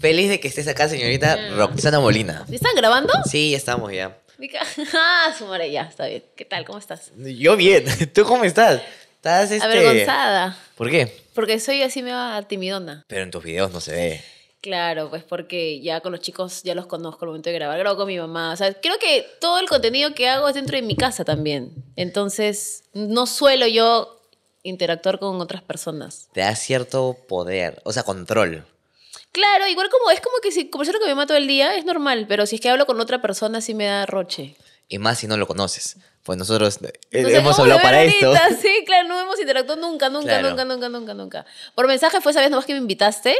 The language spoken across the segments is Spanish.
Feliz de que estés acá, señorita Roxana Molina. ¿Están grabando? Sí, estamos ya. Ah, su madre, ya, está bien. ¿Qué tal? ¿Cómo estás? Yo bien. ¿Tú cómo estás? Estás este, avergonzada. ¿Por qué? Porque soy así me va timidona. Pero en tus videos no se ve. Claro, pues porque ya con los chicos ya los conozco al momento de grabar. Grabo con mi mamá. O sea, creo que todo el contenido que hago es dentro de mi casa también. Entonces, no suelo yo interactuar con otras personas. Te da cierto poder, o sea, control. Claro, igual como es como que si conversar con mi mamá todo el día es normal, pero si es que hablo con otra persona sí me da roche. Y más si no lo conoces. Pues nosotros eh, hemos hablado para esto. Sí, claro, no hemos interactuado nunca, nunca, nunca, nunca, nunca, nunca. Por mensaje fue esa vez nomás que me invitaste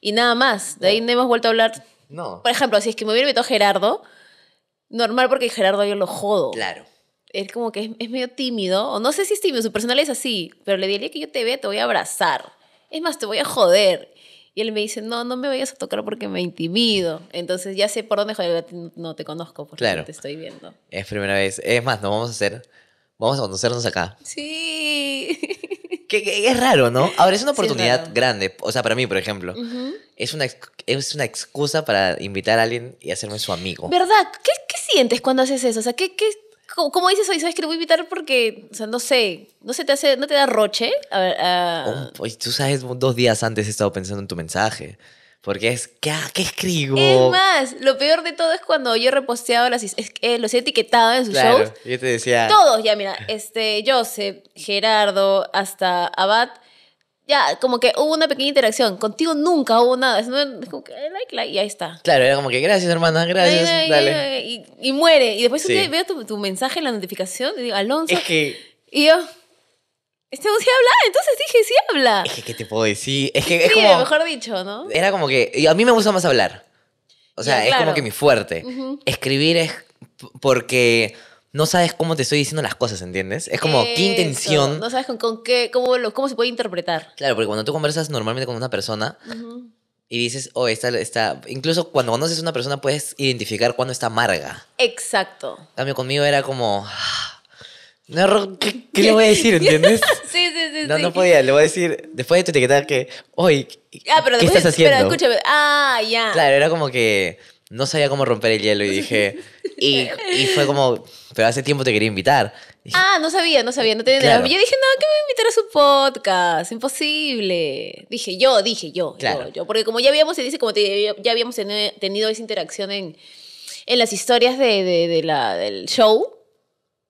y nada más. De ahí no hemos vuelto a hablar. No. Por ejemplo, si es que me hubiera invitado Gerardo, normal porque Gerardo yo lo jodo. Claro. Es como que es, medio tímido, o no sé si es tímido, su personalidad es así, pero le diría que yo te ve, te voy a abrazar. Es más, te voy a joder. Y él me dice, no, no me vayas a tocar porque me intimido. Entonces ya sé por dónde joder, no te conozco porque claro. te estoy viendo. Es primera vez. Es más, no vamos a hacer, vamos a conocernos acá. Sí. Que, es raro, ¿no? Ahora es una oportunidad grande. O sea, para mí, por ejemplo, es, una, es una excusa para invitar a alguien y hacerme su amigo. ¿Verdad? ¿Qué, sientes cuando haces eso? O sea, ¿qué, qué, ¿Cómo dices hoy, ¿sabes que te voy a invitar? Porque, o sea, no sé, no se te hace, no te da roche. A ver, oh, pues, tú sabes, dos días antes he estado pensando en tu mensaje. Porque es, ¿qué, escribo? Es más, lo peor de todo es cuando yo reposteado las, es, los he etiquetado en sus claro, shows. te decía. Todos, ya mira, este, Joseph, Gerardo, hasta Abad ya, como que hubo una pequeña interacción. Contigo nunca hubo nada. Es como que, like, like, y ahí está. Claro, era como que, gracias, hermana, gracias, dale. y, muere. Y después veo tu, tu, mensaje en la notificación y digo, Alonso. Es que... Y yo, este sí entonces dije, sí habla. Es que, ¿qué te puedo decir? Es que sí, mejor dicho, ¿no? Era como que, y a mí me gusta más hablar. O sea, es como que mi fuerte. Escribir es porque no sabes cómo te estoy diciendo las cosas, ¿entiendes? Es como, ¿qué intención? No sabes con, qué, cómo, se puede interpretar. Claro, porque cuando tú conversas normalmente con una persona y dices, oh, esta, está, incluso cuando conoces a una persona puedes identificar cuando está amarga. Exacto. En cambio, conmigo era como, ah, ¿qué, le voy a decir, entiendes? sí, sí, sí. No, no podía, le voy a decir, después de tu etiqueta que, hoy, ah, ¿qué después, estás haciendo? escúchame, ah, ya. Claro, era como que no sabía cómo romper el hielo y dije, y, fue como, pero hace tiempo te quería invitar. ah, no sabía, no sabía, no tenía idea. Yo dije, no, que me invitar a su podcast, imposible. Dije yo, dije yo, claro. yo, yo, porque como ya habíamos, dice, como ya habíamos tenido, esa interacción en, en las historias de, de, la, del show,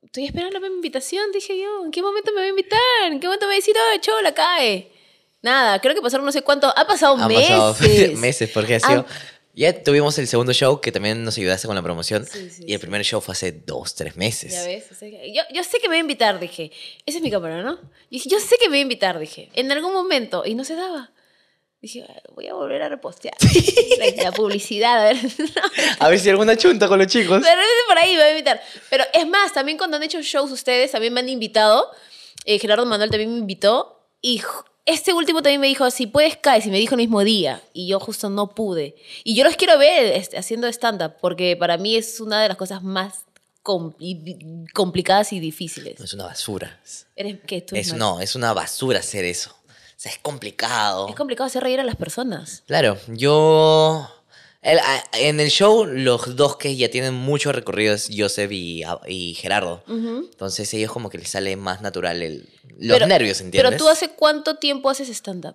estoy esperando la invitación, dije yo, ¿en qué momento me va a invitar? ¿En qué momento me va a decir, oh, chola, cae? Nada, creo que pasaron no sé cuánto, ha pasado meses. meses. Pasado meses, porque ha sido... Ya tuvimos el segundo show que también nos ayudaste con la promoción. y el primer show fue hace dos, tres meses. Ya ves. yo, yo, sé que me voy a invitar, dije. ese es mi cámara, ¿no? dije, yo sé que me voy a invitar, dije. En algún momento. Y no se daba. Dije, ah, voy a volver a repostear. La, publicidad, a ver. a ver si alguna chunta con los chicos. Pero por ahí me va a invitar. Pero es más, también cuando han hecho shows ustedes, también me han invitado. Eh, Gerardo Manuel también me invitó. Y este último también me dijo, si puedes, caer, Y me dijo el mismo día. Y yo justo no pude. Y yo los quiero ver haciendo stand-up, porque para mí es una de las cosas más complicadas y difíciles. Es una basura. ¿Eres que ¿Tú es, no, es una basura hacer eso. O sea, es complicado. Es complicado hacer reír a las personas. Claro, yo en el show, los dos que ya tienen mucho recorrido es Joseph y, Gerardo. Entonces, ellos como que les sale más natural el, los nervios, ¿entiendes? Pero tú, ¿hace cuánto tiempo haces stand-up?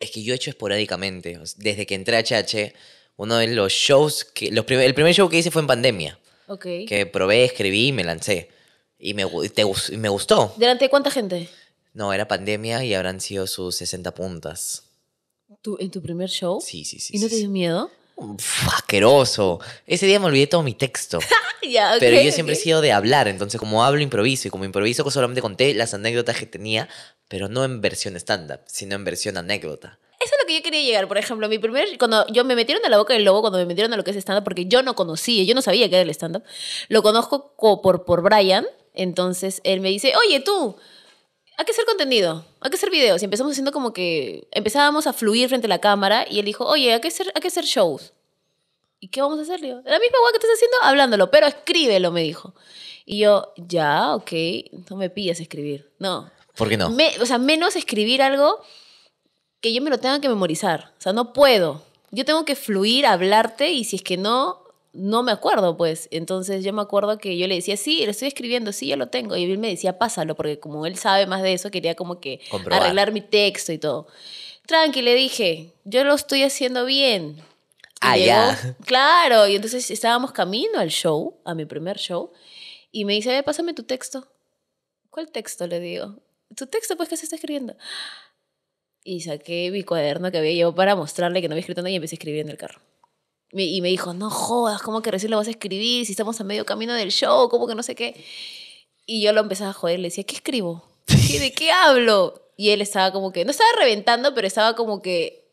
Es que yo he hecho esporádicamente. Desde que entré a HH, uno de los shows que. el primer show que hice fue en pandemia. Ok. Que probé, escribí y me lancé. Y me, gustó. ¿Delante de cuánta gente? No, era pandemia y habrán sido sus 60 puntas. ¿Tú, ¿En tu primer show? Sí, sí, sí. ¿Y no te dio miedo? Faqueroso. Ese día me olvidé todo mi texto. pero yo siempre he sido de hablar, entonces como hablo, improviso. Y como improviso, pues, solamente conté las anécdotas que tenía, pero no en versión stand sino en versión anécdota. Eso es lo que yo quería llegar, por ejemplo, mi primer, cuando yo me metieron a la boca del lobo, cuando me metieron a lo que es stand porque yo no conocía, yo no sabía qué era el stand lo conozco por, por Brian, entonces él me dice, oye tú, hay que hacer contenido, hay que hacer videos. Y empezamos haciendo como que empezábamos a fluir frente a la cámara y él dijo, oye, hay que hacer, hay que hacer shows. ¿Y qué vamos a hacer? la misma guay que estás haciendo, hablándolo, pero escríbelo, me dijo. Y yo, ya, ok, no me pillas escribir. No. ¿Por qué no? Me, o sea, menos escribir algo que yo me lo tenga que memorizar. O sea, no puedo. Yo tengo que fluir, hablarte y si es que no, no me acuerdo, pues. Entonces yo me acuerdo que yo le decía, sí, lo estoy escribiendo, sí, yo lo tengo. Y él me decía, pásalo, porque como él sabe más de eso, quería como que arreglar mi texto y todo. Tranqui, le dije, yo lo estoy haciendo bien. allá ah, Claro, y entonces estábamos camino al show, a mi primer show, y me dice, pásame tu texto. ¿Cuál texto? Le digo. Tu texto, pues, que se está escribiendo. Y saqué mi cuaderno que había llevado para mostrarle que no había escrito nada y empecé a escribir en el carro y me dijo, no jodas, ¿cómo que recién lo vas a escribir? Si estamos a medio camino del show, ¿cómo que no sé qué? Y yo lo empezaba a joder, le decía, ¿qué escribo? ¿De qué hablo? Y él estaba como que, no estaba reventando, pero estaba como que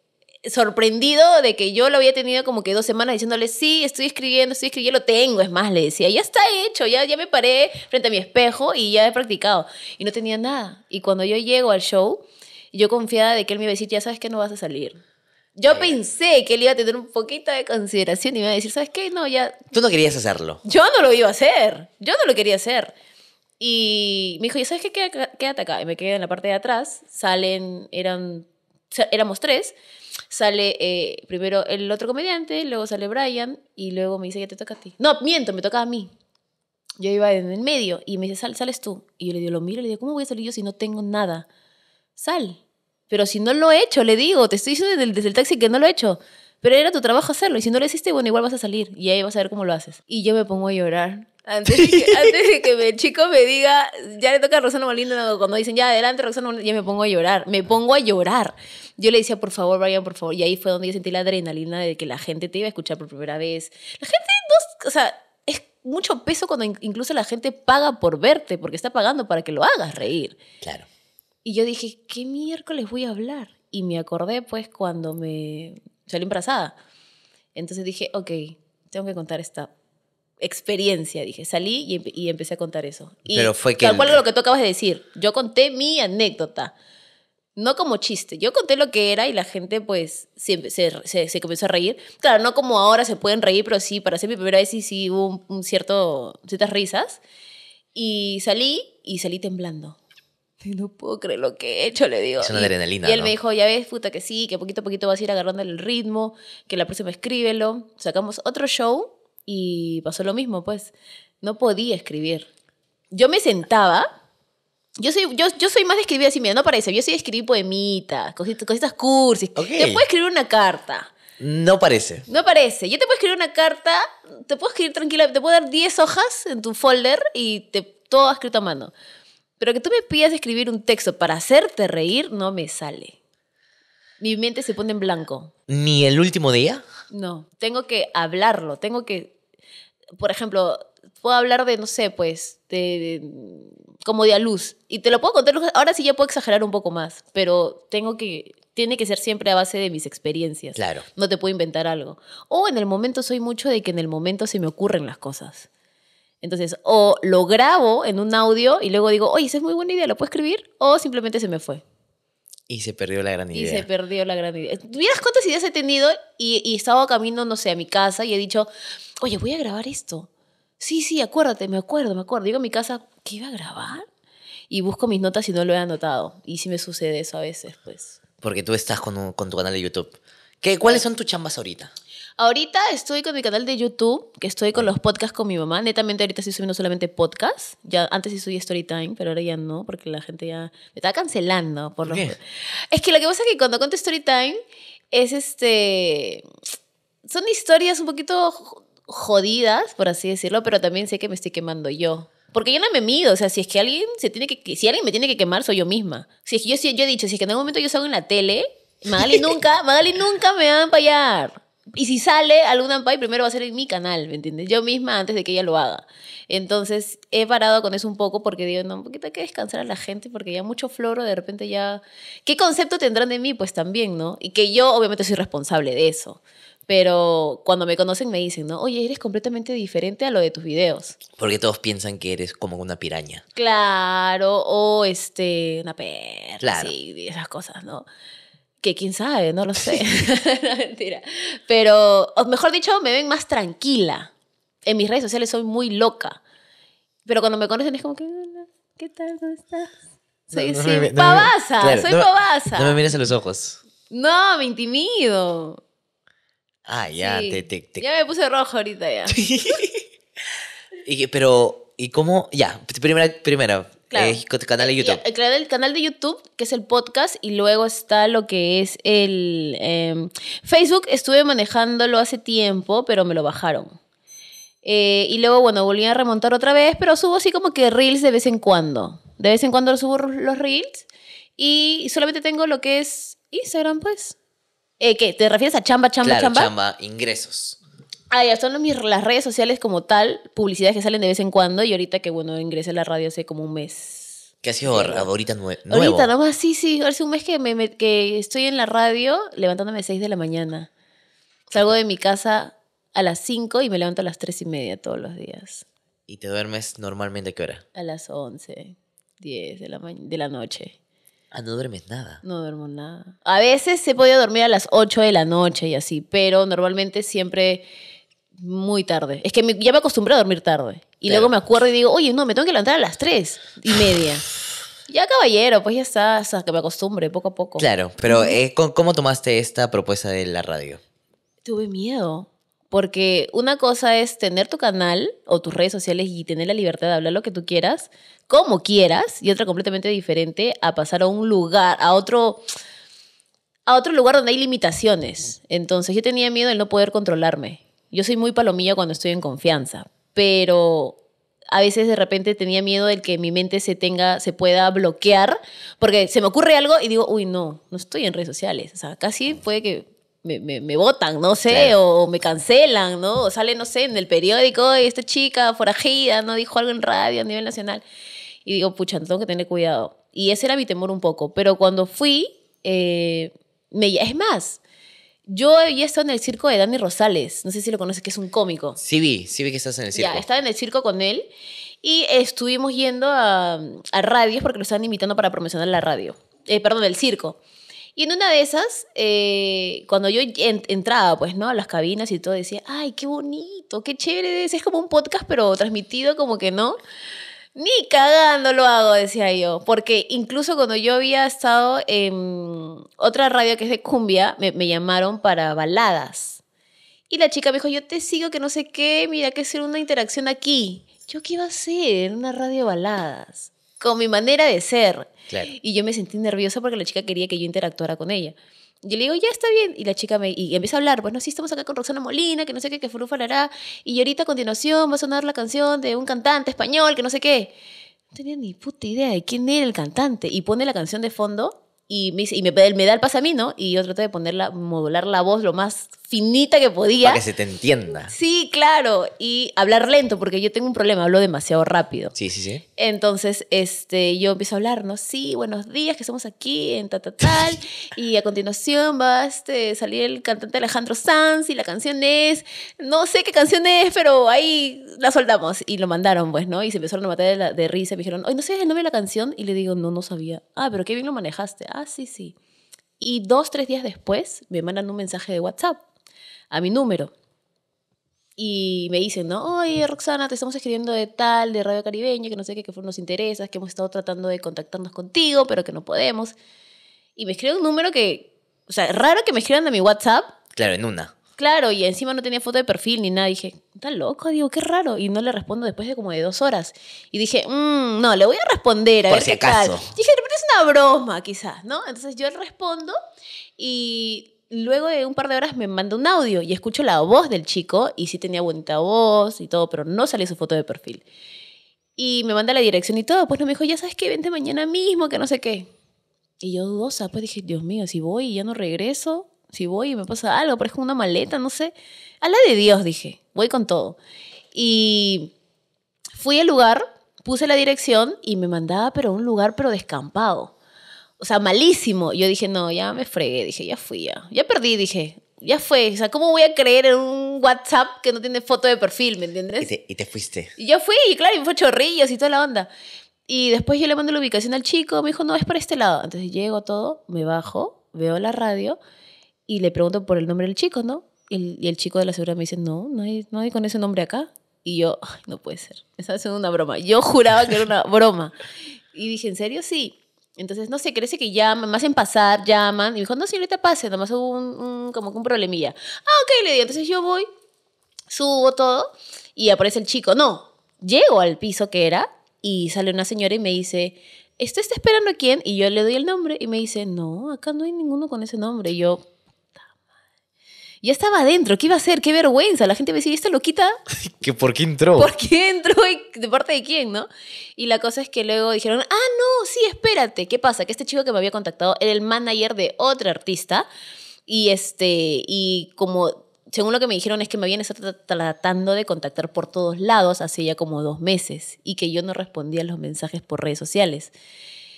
sorprendido de que yo lo había tenido como que dos semanas diciéndole, sí, estoy escribiendo, estoy escribiendo, lo tengo, es más, le decía, ya está hecho, ya, ya me paré frente a mi espejo y ya he practicado. Y no tenía nada. Y cuando yo llego al show, yo confiada de que él me iba a decir, ya sabes que no vas a salir yo eh. pensé que él iba a tener un poquito de consideración y me iba a decir, ¿sabes qué? No, ya... Tú no querías hacerlo. Yo no lo iba a hacer. Yo no lo quería hacer. Y me dijo, ¿y sabes qué? Quédate acá. Y me quedé en la parte de atrás. Salen, eran, éramos tres. Sale eh, primero el otro comediante, luego sale Brian y luego me dice, ya te toca a ti. No, miento, me toca a mí. Yo iba en el medio y me dice, sales tú. Y yo le digo, lo miro y le digo, ¿cómo voy a salir yo si no tengo nada? Sal. Pero si no lo he hecho, le digo, te estoy diciendo desde, el taxi que no lo he hecho. Pero era tu trabajo hacerlo. Y si no lo hiciste, bueno, igual vas a salir. Y ahí vas a ver cómo lo haces. Y yo me pongo a llorar. Antes de, que, el chico me diga, ya le toca a Roxana Molina, cuando dicen, ya adelante Roxana Molina, ya me pongo a llorar, me pongo a llorar. Yo le decía, por favor, Brian, por favor. Y ahí fue donde yo sentí la adrenalina de que la gente te iba a escuchar por primera vez. La gente, o sea, es mucho peso cuando incluso la gente paga por verte, porque está pagando para que lo hagas reír. Claro. Y yo dije, ¿qué miércoles voy a hablar? Y me acordé pues cuando me salí embarazada. Entonces dije, ok, tengo que contar esta experiencia, dije. Salí y, empecé a contar eso. Y Pero fue que... Tal cual lo que tú acabas de decir. Yo conté mi anécdota. No como chiste, yo conté lo que era y la gente pues se, comenzó a reír. Claro, no como ahora se pueden reír, pero sí, para ser mi primera vez sí, sí hubo un cierto, ciertas risas. Y salí y salí temblando no puedo creer lo que he hecho, le digo. Es una y, adrenalina. Y él me dijo, ya ves, puta, que sí, que poquito a poquito vas a ir agarrando el ritmo, que la próxima escríbelo. Sacamos otro show y pasó lo mismo, pues. No podía escribir. Yo me sentaba. Yo soy, yo, yo soy más de escribir así, mira, no parece. Yo soy de escribir poemitas, cositas, cositas cursis. Te puedo escribir una carta. No parece. No parece. Yo te puedo escribir una carta, te puedo escribir tranquila, te puedo dar 10 hojas en tu folder y te, todo escrito a mano. Pero que tú me pidas escribir un texto para hacerte reír, no me sale. Mi mente se pone en blanco. ¿Ni el último día? No, tengo que hablarlo, tengo que, por ejemplo, puedo hablar de, no sé, pues, de, como de a luz. Y te lo puedo contar, ahora sí ya puedo exagerar un poco más, pero tengo que, tiene que ser siempre a base de mis experiencias. Claro. No te puedo inventar algo. O en el momento soy mucho de que en el momento se me ocurren las cosas. Entonces, o lo grabo en un audio y luego digo, oye, esa es muy buena idea, ¿lo puedo escribir? O simplemente se me fue. Y se perdió la gran idea. Y se perdió la gran idea. ¿Tuvieras cuántas ideas he tenido y, y estaba caminando no sé, a mi casa y he dicho, oye, voy a grabar esto? Sí, sí, acuérdate, me acuerdo, me acuerdo. Digo a mi casa, ¿qué iba a grabar? Y busco mis notas y no lo he anotado. Y sí me sucede eso a veces, pues. Porque tú estás con, con tu canal de YouTube. ¿Qué, ¿Cuáles son tus chambas ahorita? Ahorita estoy con mi canal de YouTube, que estoy con los podcasts con mi mamá. Netamente ahorita estoy subiendo solamente podcasts. Ya antes sí subía Storytime, pero ahora ya no, porque la gente ya me está cancelando por, Es que lo que pasa es que cuando cuento Storytime es este son historias un poquito jodidas, por así decirlo, pero también sé que me estoy quemando yo. Porque yo no me mido, o sea, si es que alguien se tiene que si alguien me tiene que quemar soy yo misma. Si es que yo sí, yo he dicho, si es que en algún momento yo salgo en la tele, Magali nunca, Magali nunca me va a empallar y si sale algún ampay, primero va a ser en mi canal, ¿me entiendes? Yo misma antes de que ella lo haga. Entonces he parado con eso un poco porque digo, no, un poquito hay que descansar a la gente porque ya mucho floro, de repente ya... ¿Qué concepto tendrán de mí? Pues también, ¿no? Y que yo obviamente soy responsable de eso. Pero cuando me conocen me dicen, ¿no? Oye, eres completamente diferente a lo de tus videos. Porque todos piensan que eres como una piraña. Claro, o este, una perra, claro. sí, esas cosas, ¿no? que quién sabe, no lo sé. mentira. Pero, o mejor dicho, me ven más tranquila. En mis redes sociales soy muy loca. Pero cuando me conocen es como que, ¿qué tal? dónde estás? Soy no, pavasa, soy pavasa. No me mires a los ojos. No, me intimido. Ah, ya, te, te, te, Ya me puse rojo ahorita ya. y, pero, ¿y cómo? Ya, primera, primera, Claro. canal de YouTube. el canal de YouTube, que es el podcast, y luego está lo que es el em, Facebook. Estuve manejándolo hace tiempo, pero me lo bajaron. Eh, y luego, bueno, volví a remontar otra vez, pero subo así como que reels de vez en cuando. De vez en cuando subo los reels. Y solamente tengo lo que es Instagram, pues. Eh, ¿Qué? ¿Te refieres a chamba, chamba, chamba? Chamba, ingresos. Ah, ya son las redes sociales como tal, publicidades que salen de vez en cuando y ahorita que, bueno, ingresé a la radio hace como un mes. ¿Qué ha sido ahorita nuevo? Ahorita nomás, sí, sí, hace un mes que, me, estoy en la radio levantándome a las 6 de la mañana. Salgo de mi casa a las 5 y me levanto a las 3 y media todos los días. ¿Y te duermes normalmente a qué hora? A las 11, 10 de la, de la noche. Ah, no duermes nada. No duermo nada. A veces he podido dormir a las 8 de la noche y así, pero normalmente siempre muy tarde. Es que ya me acostumbré a dormir tarde. Y luego me acuerdo y digo, oye, no, me tengo que levantar a las tres y media. Ya caballero, pues ya está, hasta que me acostumbre poco a poco. Claro, pero eh, ¿cómo tomaste esta propuesta de la radio? Tuve miedo, porque una cosa es tener tu canal o tus redes sociales y tener la libertad de hablar lo que tú quieras, como quieras, y otra completamente diferente a pasar a un lugar, a otro a otro lugar donde hay limitaciones. Entonces yo tenía miedo de no poder controlarme. Yo soy muy palomilla cuando estoy en confianza, pero a veces de repente tenía miedo de que mi mente se tenga, se pueda bloquear, porque se me ocurre algo y digo, uy, no, no estoy en redes sociales. O sea, casi puede que me, me, no sé, o me cancelan, ¿no? O sale, no sé, en el periódico, y esta chica forajida, ¿no? Dijo algo en radio a nivel nacional. Y digo, pucha, tengo que tener cuidado. Y ese era mi temor un poco, pero cuando fui, eh, me, es más, yo había estado en el circo de Dani Rosales, no sé si lo conoces, que es un cómico. Sí vi, sí vi que estás en el circo. Ya, estaba en el circo con él y estuvimos yendo a, a radios porque lo estaban invitando para promocionar la radio, eh, perdón, el circo. Y en una de esas, eh, cuando yo entraba, pues, ¿no? A las cabinas y todo, decía, ay, qué bonito, qué chévere, es como un podcast, pero transmitido como que no. Ni cagando lo hago, decía yo. Porque incluso cuando yo había estado en otra radio que es de cumbia, me, llamaron para baladas. Y la chica me dijo, yo te sigo, que no sé qué, mira, que ser una interacción aquí. Yo qué iba a hacer, en una radio baladas, con mi manera de ser. Y yo me sentí nerviosa porque la chica quería que yo interactuara con ella. Yo le digo, ya está bien. Y la chica me y empieza a hablar, bueno, pues sí, estamos acá con Roxana Molina, que no sé qué, que furufarará. Y ahorita a continuación va a sonar la canción de un cantante español, que no sé qué. No tenía ni puta idea de quién era el cantante. Y pone la canción de fondo y me, dice, y me, da el paso a mí, ¿no? Y yo traté de ponerla, modular la voz lo más finita que podía. Para que se te entienda. Sí, claro. Y hablar lento, porque yo tengo un problema, hablo demasiado rápido. Sí, sí, sí. Entonces, este, yo empiezo a hablar, ¿no? Sí, buenos días, que somos aquí en ta, ta, tal. y a continuación va a este, salir el cantante Alejandro Sanz y la canción es, no sé qué canción es, pero ahí la soldamos. Y lo mandaron, pues, ¿no? Y se empezaron a matar de, la, de risa. Me dijeron, oye, ¿no sé el nombre de la canción? Y le digo, no, no sabía. Ah, pero qué bien lo manejaste ah, sí, sí. Y dos, tres días después me mandan un mensaje de WhatsApp a mi número. Y me dicen, ¿no? Oye, Roxana, te estamos escribiendo de tal, de Radio Caribeño, que no sé qué, fue, nos interesa, que hemos estado tratando de contactarnos contigo, pero que no podemos. Y me escriben un número que, o sea, raro que me escriban de mi WhatsApp. Claro, en una. Claro, y encima no tenía foto de perfil ni nada. Dije, está loco, digo, qué raro. Y no le respondo después de como de dos horas. Y dije, mm, no, le voy a responder a Por ver si acaso. Dije, pero es una broma, quizás, ¿no? Entonces yo le respondo y luego de un par de horas me manda un audio y escucho la voz del chico y sí tenía bonita voz y todo, pero no salió su foto de perfil. Y me manda la dirección y todo. Pues no me dijo, ya sabes que vente mañana mismo, que no sé qué. Y yo dudosa, pues dije, Dios mío, si voy y ya no regreso, si voy y me pasa algo, parezco una maleta, no sé. A la de Dios, dije, voy con todo. Y fui al lugar, puse la dirección y me mandaba, pero a un lugar, pero descampado. O sea, malísimo. Yo dije, no, ya me fregué, dije, ya fui, ya. Ya perdí, dije, ya fue. O sea, ¿cómo voy a creer en un WhatsApp que no tiene foto de perfil, me entiendes? Y te, fuiste. Y yo fui, claro, y fue chorrillos y toda la onda. Y después yo le mando la ubicación al chico, me dijo, no, es para este lado. Entonces llego todo, me bajo, veo la radio y le pregunto por el nombre del chico, ¿no? Y, el, chico de la seguridad me dice, no, no hay, no hay con ese nombre acá. Y yo, Ay, no puede ser, me es una broma. Yo juraba que era una broma. Y dije, ¿en serio? Sí. Entonces, no sé, crece que llaman, más en pasar, llaman. Y me dijo, no, señorita, te pase, nomás hubo un, como un problemilla. Ah, ok, le di. Entonces yo voy, subo todo y aparece el chico. No, llego al piso que era y sale una señora y me dice, ¿esto está esperando a quién? Y yo le doy el nombre y me dice, no, acá no hay ninguno con ese nombre. Y yo, ya estaba adentro, ¿qué iba a hacer? ¡Qué vergüenza! La gente me decía, ¿y esta loquita? ¿Que ¿Por qué entró? ¿Por qué entró y de parte de quién, no? Y la cosa es que luego dijeron, ah, no, sí, espérate, ¿qué pasa? Que este chico que me había contactado era el manager de otra artista y este, y como... Según lo que me dijeron es que me habían estado tratando de contactar por todos lados hace ya como dos meses y que yo no respondía a los mensajes por redes sociales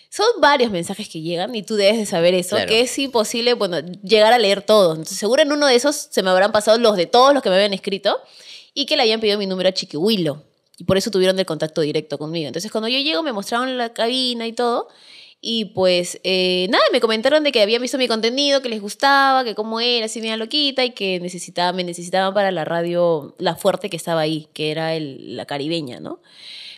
son varios mensajes que llegan y tú debes de saber eso, que es imposible, bueno, llegar a leer todos. seguro en uno de esos se me habrán pasado los de todos los que me habían escrito y que le habían pedido mi número a Chiquihuilo. Y por eso tuvieron el contacto directo conmigo. Entonces, cuando yo llego, me mostraron la cabina y todo. Y pues, eh, nada, me comentaron de que habían visto mi contenido, que les gustaba, que cómo era, me me loquita, y que necesitaba, me necesitaban para la radio, la fuerte que estaba ahí, que era el, la caribeña, ¿no?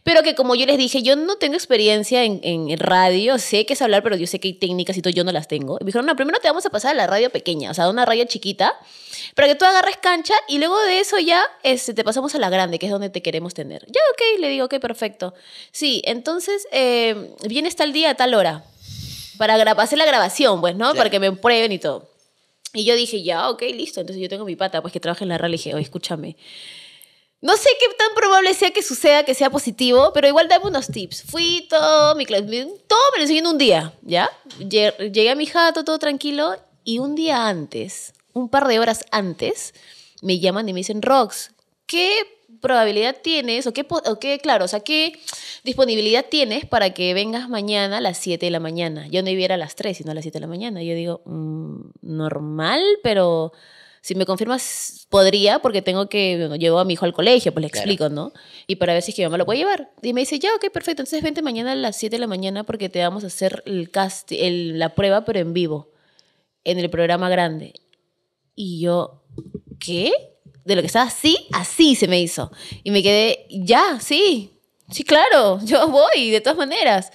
Pero que como yo les dije, yo no tengo experiencia en, radio, sé que es hablar, pero yo sé que hay técnicas y todo, yo no las tengo. me dijeron, no, primero te vamos a pasar a la radio pequeña, o sea, a una radio chiquita, para que tú agarres cancha y luego de eso ya este, te pasamos a la grande, que es donde te queremos tener. Ya, ok, le digo, ok, perfecto. Sí, entonces, eh, vienes tal día, a tal hora, para hacer la grabación, pues, ¿no? Para que me prueben y todo. Y yo dije, ya, ok, listo. Entonces yo tengo mi pata, pues que trabaje en la radio. Le dije, oye, escúchame, no sé qué tan probable sea que suceda, que sea positivo, pero igual dame unos tips. Fui todo mi clase, todo me lo enseñé en un día, ¿ya? Llegué a mi jato, todo tranquilo, y un día antes, un par de horas antes, me llaman y me dicen, Rox, ¿qué probabilidad tienes o qué, claro, o sea, qué disponibilidad tienes para que vengas mañana a las 7 de la mañana? Yo no iba a, las 3, sino a las 7 de la mañana. Yo digo, mm, normal, pero si me confirmas, podría, porque tengo que, bueno, llevo a mi hijo al colegio, pues le explico, ¿no? Y para ver si es que yo me lo puedo llevar. Y me dice, ya, ok, perfecto, entonces vente mañana a las 7 de la mañana porque te vamos a hacer el cast, la prueba, pero en vivo, en el programa grande. Y yo, ¿qué? De lo que estaba así, así se me hizo. Y me quedé, ya, sí, sí, claro, yo voy, de todas maneras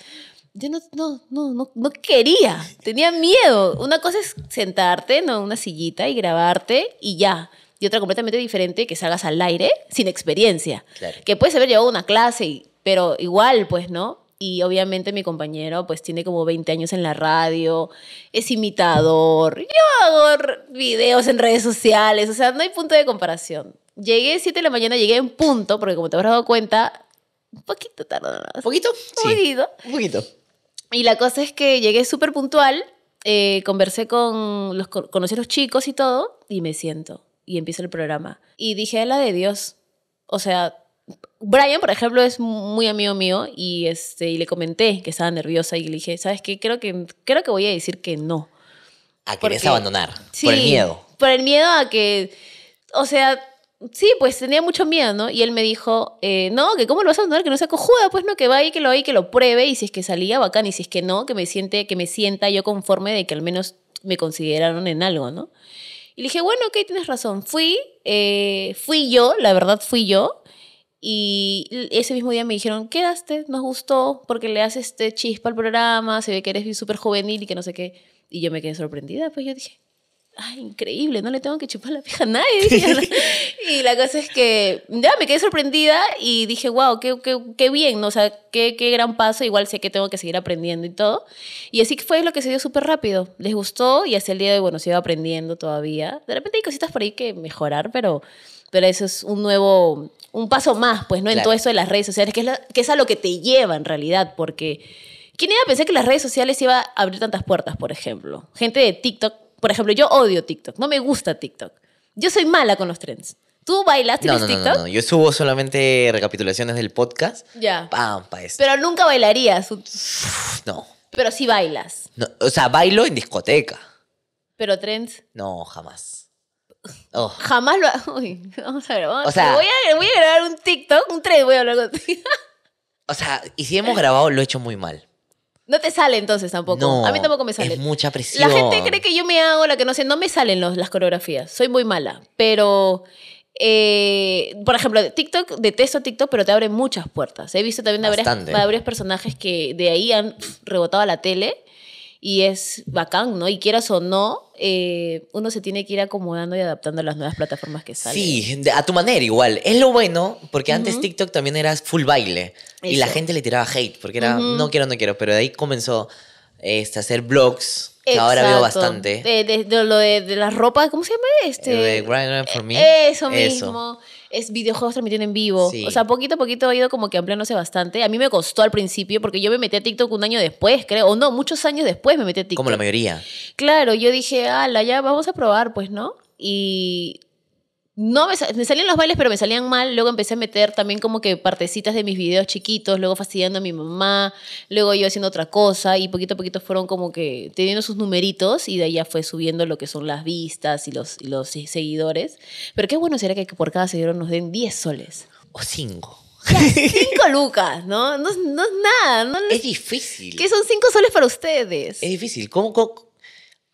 yo no, no, no, no, quería, tenía miedo. Una cosa es sentarte en una sillita y grabarte y ya. Y otra completamente diferente que salgas al aire sin experiencia. Que puedes haber llevado una clase, pero igual, pues, ¿no? Y obviamente mi compañero, pues, tiene como 20 años en la radio, es imitador, yo hago videos en redes sociales, o sea, no hay punto de comparación. Llegué 7 de la mañana, llegué en punto, porque como te habrás dado cuenta, un poquito tardó. ¿Poquito? Un sí. poquito. Un poquito. Y la cosa es que llegué súper puntual, eh, conversé con los, conocí a los chicos y todo, y me siento, y empiezo el programa. Y dije, la de Dios. O sea, Brian, por ejemplo, es muy amigo mío y, este, y le comenté que estaba nerviosa y le dije, ¿sabes qué? Creo que, creo que voy a decir que no. A querer abandonar. Sí, por el miedo. Por el miedo a que, o sea, sí, pues tenía mucho miedo, ¿no? Y él me dijo, eh, no, que cómo lo vas a abandonar, que no sea cojuda, pues no, que va y que lo hay que lo pruebe, y si es que salía, bacán, y si es que no, que me, siente, que me sienta yo conforme de que al menos me consideraron en algo, ¿no? Y le dije, bueno, ok, tienes razón, fui, eh, fui yo, la verdad fui yo, y ese mismo día me dijeron, quedaste, nos gustó, porque le haces este chispa al programa, se ve que eres súper juvenil y que no sé qué. Y yo me quedé sorprendida, pues yo dije, ay, increíble, no le tengo que chupar la pija a nadie. y la cosa es que ya me quedé sorprendida y dije, wow, qué, qué, bien, ¿no? o sea, qué, qué, gran paso, igual sé que tengo que seguir aprendiendo y todo. Y así fue lo que se dio súper rápido, les gustó y hasta el día de hoy, bueno, iba aprendiendo todavía. De repente hay cositas por ahí que mejorar, pero, pero eso es un nuevo, un paso más, pues, ¿no? En todo eso de las redes sociales, que es, que es a lo que te lleva en realidad, porque... ¿Quién iba a pensar que las redes sociales iba a abrir tantas puertas, por ejemplo? Gente de TikTok por ejemplo, yo odio TikTok, no me gusta TikTok. Yo soy mala con los trends. ¿Tú bailas no, TikTok? No, no, yo subo solamente recapitulaciones del podcast. Ya. Pam, pa eso. Pero nunca bailarías. No. Pero sí bailas. o sea, bailo en discoteca. ¿Pero trends? No, jamás. Oh. Jamás lo. Uy, vamos a grabar. O sea, voy voy a grabar un TikTok, un trend, voy a hablar contigo. O sea, y si hemos grabado, lo he hecho muy mal. No te sale entonces tampoco. a mí tampoco me sale. Es mucha presión. La gente cree que yo me hago la que no sé. No me salen los, las coreografías. Soy muy mala. Pero, eh, por ejemplo, TikTok, detesto TikTok, pero te abre muchas puertas. He visto también varios personajes que de ahí han rebotado a la tele y es bacán, ¿no? Y quieras o no, eh, uno se tiene que ir acomodando y adaptando a las nuevas plataformas que salen. Sí, a tu manera igual. Es lo bueno, porque antes TikTok también era full baile y la gente le tiraba hate, porque era no quiero, no quiero, pero de ahí comenzó este, hacer blogs. Que ahora veo bastante. Eh, de, lo de, las ropas, ¿cómo se llama este? Eh, de for Me. Eso mismo es videojuegos transmitiendo en vivo. O sea, poquito a poquito ha ido como que ampliándose bastante. A mí me costó al principio porque yo me metí a TikTok un año después, creo, o no, muchos años después me metí a TikTok. Como la mayoría. Claro, yo dije, ala, ya vamos a probar, pues, ¿no? Y no me, salían los bailes, pero me salían mal. Luego empecé a meter también como que partecitas de mis videos chiquitos, luego fastidiando a mi mamá, luego yo haciendo otra cosa y poquito a poquito fueron como que teniendo sus numeritos y de ahí ya fue subiendo lo que son las vistas y los, seguidores. Pero qué bueno sería que por cada seguidor nos den 10 soles. O 5. 5, lucas, ¿no? No, es nada. es difícil. Que son 5 soles para ustedes. Es difícil. ¿Cómo, cómo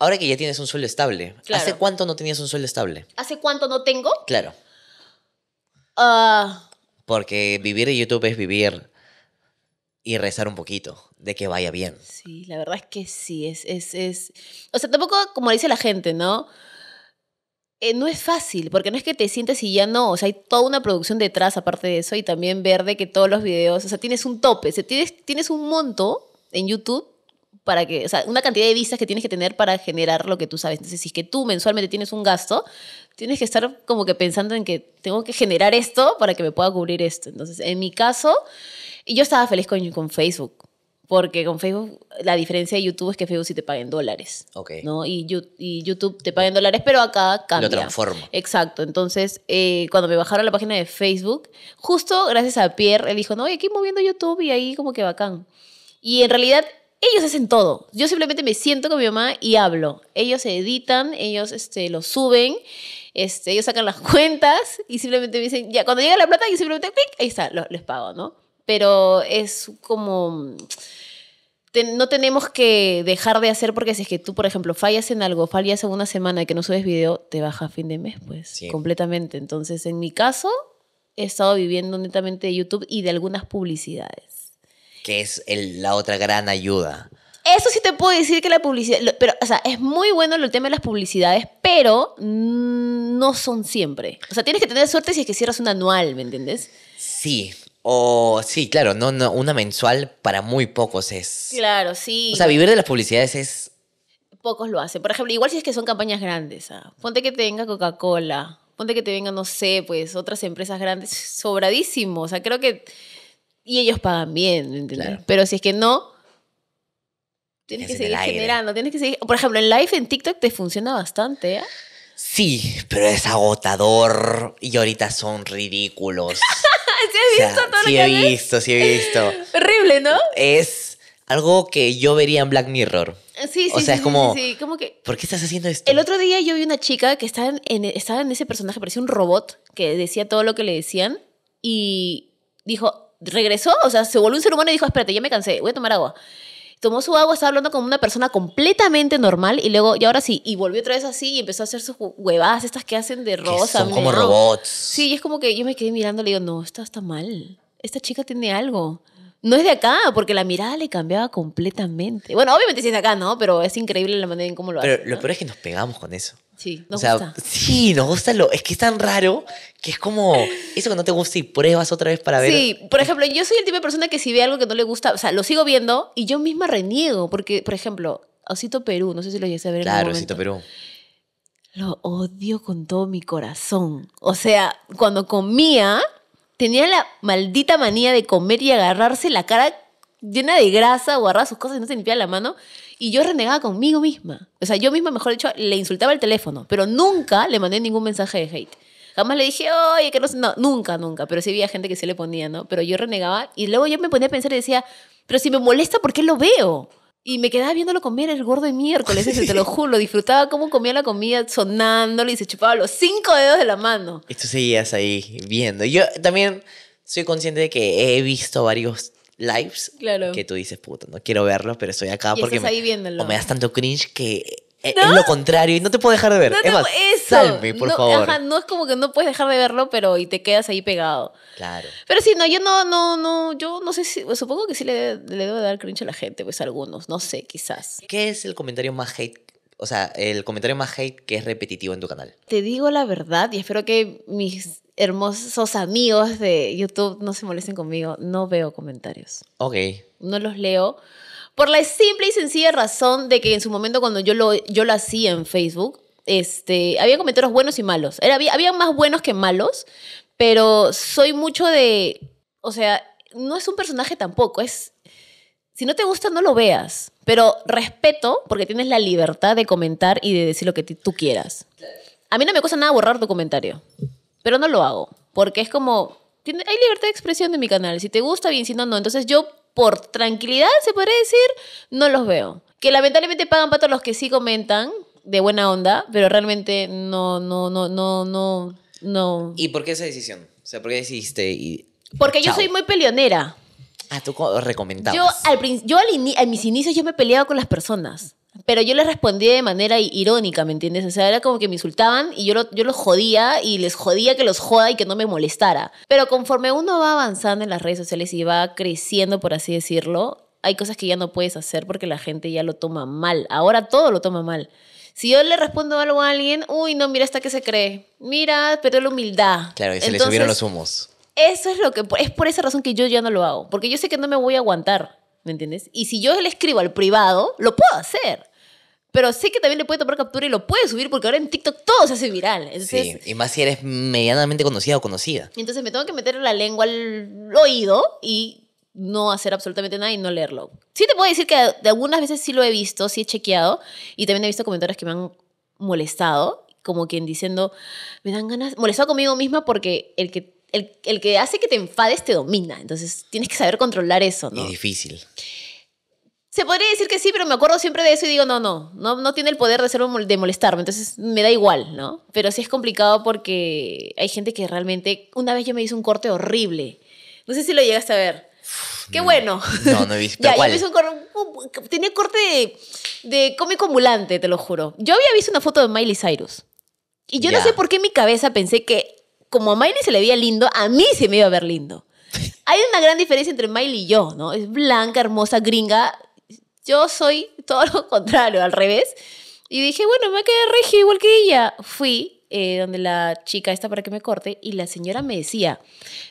Ahora que ya tienes un sueldo estable, ¿hace cuánto no tenías un sueldo estable? ¿Hace cuánto no tengo? Claro. Ah. Porque vivir en YouTube es vivir y rezar un poquito de que vaya bien. Sí, la verdad es que sí, es, es, es... O sea, tampoco como dice la gente, ¿no? Eh, no es fácil, porque no es que te sientes y ya no, o sea, hay toda una producción detrás aparte de eso y también ver de que todos los videos, o sea, tienes un tope, tienes un monto en YouTube para que, o sea, una cantidad de vistas que tienes que tener para generar lo que tú sabes. Entonces, si es que tú mensualmente tienes un gasto, tienes que estar como que pensando en que tengo que generar esto para que me pueda cubrir esto. Entonces, en mi caso, yo estaba feliz con, con Facebook. Porque con Facebook, la diferencia de YouTube es que Facebook sí te paga en dólares. Ok. ¿no? Y, YouTube te paga en dólares, pero acá cambia. Lo transforma. Exacto. Entonces, eh, cuando me bajaron la página de Facebook, justo gracias a Pierre, él dijo, no, y aquí moviendo YouTube y ahí como que bacán. Y en realidad ellos hacen todo. Yo simplemente me siento con mi mamá y hablo. Ellos editan, ellos este, lo suben, este, ellos sacan las cuentas y simplemente me dicen, ya, cuando llega la plata, yo simplemente, clic, ahí está, les pago, ¿no? Pero es como... no tenemos que dejar de hacer porque si es que tú, por ejemplo, fallas en algo, fallas en una semana y que no subes video, te baja a fin de mes, pues, completamente. Entonces, en mi caso, he estado viviendo netamente de YouTube y de algunas publicidades que es la otra gran ayuda. Eso sí te puedo decir que la publicidad, pero, o sea, es muy bueno el tema de las publicidades, pero no son siempre. O sea, tienes que tener suerte si es que cierras un anual, ¿me entiendes? Sí, o sí, claro, no, no, una mensual para muy pocos es. Claro, sí. O sea, vivir de las publicidades es... Pocos lo hacen. Por ejemplo, igual si es que son campañas grandes, ah, ponte que te venga Coca-Cola, ponte que te venga, no sé, pues otras empresas grandes, sobradísimo. O sea, creo que y ellos pagan bien, ¿entendés? Pero si es que no, tienes que seguir generando, tienes que seguir... Por ejemplo, en live en TikTok te funciona bastante, ¿eh? Sí, pero es agotador y ahorita son ridículos. ¿Sí he visto todo lo que he visto, sí he visto. Horrible, ¿no? Es algo que yo vería en Black Mirror. Sí, sí. O sea, es como, sí, ¿por qué estás haciendo esto? El otro día yo vi una chica que estaba en ese personaje, parecía un robot que decía todo lo que le decían y dijo, regresó, o sea, se volvió un ser humano y dijo, espérate, ya me cansé, voy a tomar agua. Tomó su agua, estaba hablando con una persona completamente normal y luego, y ahora sí, y volvió otra vez así y empezó a hacer sus huevadas, estas que hacen de rosa. como robots. Sí, es como que yo me quedé mirando y le digo, no, esta está mal, esta chica tiene algo. No es de acá, porque la mirada le cambiaba completamente. Bueno, obviamente sí es de acá, ¿no? Pero es increíble la manera en cómo lo hace. Pero lo peor es que nos pegamos con eso. Sí, nos gusta. Sí, nos gusta lo. Es que es tan raro que es como. Eso que no te gusta y pruebas otra vez para ver. Sí, por ejemplo, yo soy el tipo de persona que si ve algo que no le gusta, o sea, lo sigo viendo y yo misma reniego. Porque, por ejemplo, Osito Perú, no sé si lo llegué a ver. Claro, Osito Perú. Lo odio con todo mi corazón. O sea, cuando comía, tenía la maldita manía de comer y agarrarse la cara llena de grasa o agarrar sus cosas y no se limpiaba la mano. Y yo renegaba conmigo misma. O sea, yo misma, mejor dicho, le insultaba el teléfono, pero nunca le mandé ningún mensaje de hate. Jamás le dije, oye, que no, sé. no nunca, nunca. Pero sí había gente que se le ponía, ¿no? Pero yo renegaba y luego yo me ponía a pensar y decía, pero si me molesta, ¿por qué lo veo? Y me quedaba viéndolo comer el gordo de miércoles, ese, te lo juro. Disfrutaba cómo comía la comida sonándolo y se chupaba los cinco dedos de la mano. Y tú seguías ahí viendo. Yo también soy consciente de que he visto varios lives que tú dices, puto, no quiero verlo, pero estoy acá porque me, o me das tanto cringe que e-, es lo contrario y no te puedo dejar de ver. No es más, por favor. no es como que no puedes dejar de verlo, pero y te quedas ahí pegado. Claro. Pero sí, no, yo no, no, no, yo no sé si, pues, supongo que sí le, le debo dar cringe a la gente, pues algunos, no sé, quizás. ¿Qué es el comentario más hate o sea, el comentario más hate que es repetitivo en tu canal. Te digo la verdad y espero que mis hermosos amigos de YouTube no se molesten conmigo, no veo comentarios. Ok. No los leo. Por la simple y sencilla razón de que en su momento cuando yo lo, yo lo hacía en Facebook, este, había comentarios buenos y malos. Era, había, había más buenos que malos, pero soy mucho de... O sea, no es un personaje tampoco, es... Si no te gusta, no lo veas, pero respeto porque tienes la libertad de comentar y de decir lo que tú quieras. A mí no me cuesta nada borrar tu comentario. Pero no lo hago, porque es como, tiene, hay libertad de expresión de mi canal, si te gusta bien, si no, no. Entonces yo, por tranquilidad, se podría decir, no los veo. Que lamentablemente pagan pato los que sí comentan, de buena onda, pero realmente no, no, no, no, no, no. ¿Y por qué esa decisión? O sea, ¿por qué decidiste? Y... Porque yo soy muy peleonera. Ah, tú recomendabas. Yo al, yo al a mis inicios yo me peleaba con las personas pero yo les respondí de manera irónica, ¿me entiendes? O sea, era como que me insultaban y yo, yo los jodía y les jodía que los joda y que no me molestara. Pero conforme uno va avanzando en las redes sociales y va creciendo, por así decirlo, hay cosas que ya no puedes hacer porque la gente ya lo toma mal. Ahora todo lo toma mal. Si yo le respondo algo a alguien, uy, no, mira hasta que se cree. Mira, pero la humildad. Claro, y se le subieron los humos. Eso es lo que es por esa razón que yo ya no lo hago, porque yo sé que no me voy a aguantar, ¿me entiendes? Y si yo le escribo al privado, lo puedo hacer pero sé que también le puede tomar captura y lo puede subir porque ahora en TikTok todo se hace viral. Entonces, sí, y más si eres medianamente conocida o conocida. Entonces me tengo que meter la lengua al oído y no hacer absolutamente nada y no leerlo. Sí te puedo decir que de algunas veces sí lo he visto, sí he chequeado y también he visto comentarios que me han molestado, como quien diciendo, me dan ganas, molestado conmigo misma porque el que el, el, que hace que te enfades te domina. Entonces tienes que saber controlar eso, ¿no? Es difícil. Se podría decir que sí, pero me acuerdo siempre de eso y digo, no, no, no, no tiene el poder de, de molestarme, entonces me da igual, ¿no? Pero sí es complicado porque hay gente que realmente, una vez yo me hice un corte horrible, no sé si lo llegaste a ver. Qué mm, bueno. No, no he visto. ya, Yo un corte, tenía corte de, cómico ambulante, te lo juro. Yo había visto una foto de Miley Cyrus. Y yo no sé por qué en mi cabeza pensé que como a Miley se le veía lindo, a mí se me iba a ver lindo. Hay una gran diferencia entre Miley y yo, ¿no? Es blanca, hermosa, gringa, yo soy todo lo contrario, al revés. Y dije, bueno, me quedé regia igual que ella. Fui eh, donde la chica está para que me corte y la señora me decía,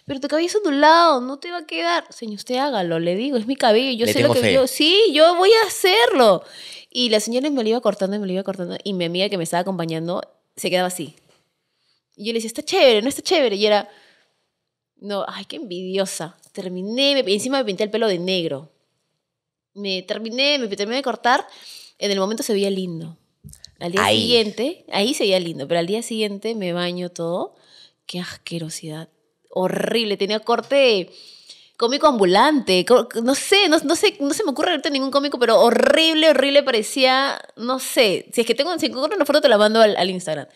pero tu cabello es lado, no te va a quedar. Señor, usted hágalo, le digo, es mi cabello, yo sé lo que fe. yo, sí, yo voy a hacerlo. Y la señora me lo iba cortando y me lo iba cortando y mi amiga que me estaba acompañando se quedaba así. Y yo le decía, está chévere, no está chévere. Y era, no, ay, qué envidiosa. Terminé, encima me pinté el pelo de negro me terminé, me terminé de cortar, en el momento se veía lindo. Al día siguiente, ahí se veía lindo, pero al día siguiente me baño todo. Qué asquerosidad. Horrible. Tenía corte cómico ambulante. No sé, no, sé, no se me ocurre verte ningún cómico, pero horrible, horrible. Parecía, no sé. Si es que tengo, si encuentro una foto, te la mando al, Instagram.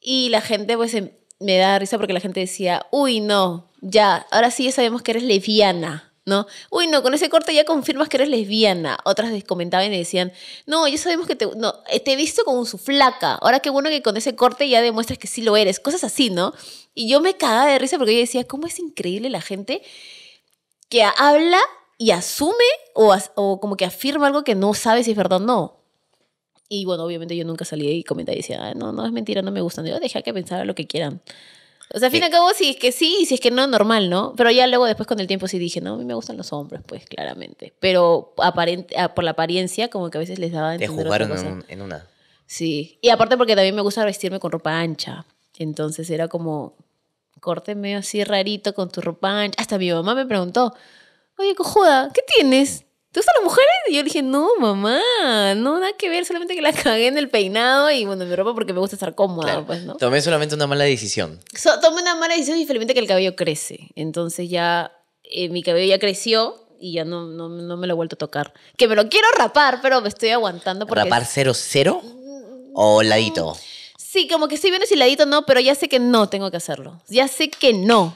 Y la gente, pues, em, me da risa porque la gente decía, uy, no, ya, ahora sí ya sabemos que eres leviana. ¿no? Uy, no, con ese corte ya confirmas que eres lesbiana. Otras les comentaban y decían, no, ya sabemos que te, no, eh, he visto con su flaca. Ahora qué bueno que con ese corte ya demuestras que sí lo eres. Cosas así, ¿no? Y yo me cagaba de risa porque yo decía, ¿cómo es increíble la gente que habla y asume o, o como que afirma algo que no sabe si es verdad o no? Y bueno, obviamente yo nunca salí y comentaba y decía, no, no es mentira, no me gustan. Yo dejé que pensara lo que quieran. O sea, al fin y eh. al cabo, si es que sí, y si es que no, normal, ¿no? Pero ya luego después con el tiempo sí dije, no, a mí me gustan los hombres, pues claramente. Pero aparente, ah, por la apariencia, como que a veces les daba... Te jugaron En, en una. Sí. Y aparte porque también me gusta vestirme con ropa ancha. Entonces era como, corte así rarito con tu ropa ancha. Hasta mi mamá me preguntó, oye, cojuda, ¿qué tienes? ¿Tú a las mujeres? Y yo dije, no, mamá, no, nada que ver, solamente que la cagué en el peinado y bueno, en mi ropa porque me gusta estar cómoda, pues, ¿no? Tomé solamente una mala decisión. tomé una mala decisión y simplemente que el cabello crece. Entonces ya eh, mi cabello ya creció y ya no, no, me lo he vuelto a tocar. Que me lo quiero rapar, pero me estoy aguantando porque... ¿Rapar cero cero o mm, ladito? Sí, como que sí, viene si ladito no, pero ya sé que no tengo que hacerlo. Ya sé que no.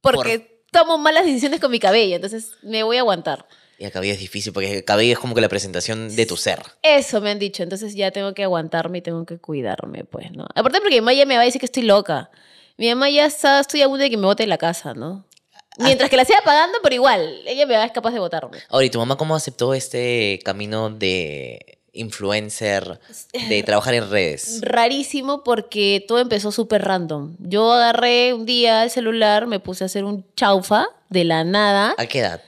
Porque tomo malas decisiones con mi cabello, entonces me voy a aguantar. Y el es difícil porque el cabello es como que la presentación de tu ser. Eso me han dicho, entonces ya tengo que aguantarme y tengo que cuidarme, pues, ¿no? Aparte porque mi mamá ya me va a decir que estoy loca. Mi mamá ya está, estoy a de que me vote en la casa, ¿no? Ah, Mientras ah. que la siga pagando, pero igual, ella me va es capaz de votarme. Ahorita, tu mamá cómo aceptó este camino de influencer, de trabajar en redes? Rarísimo porque todo empezó súper random. Yo agarré un día el celular, me puse a hacer un chaufa de la nada. ¿A qué edad?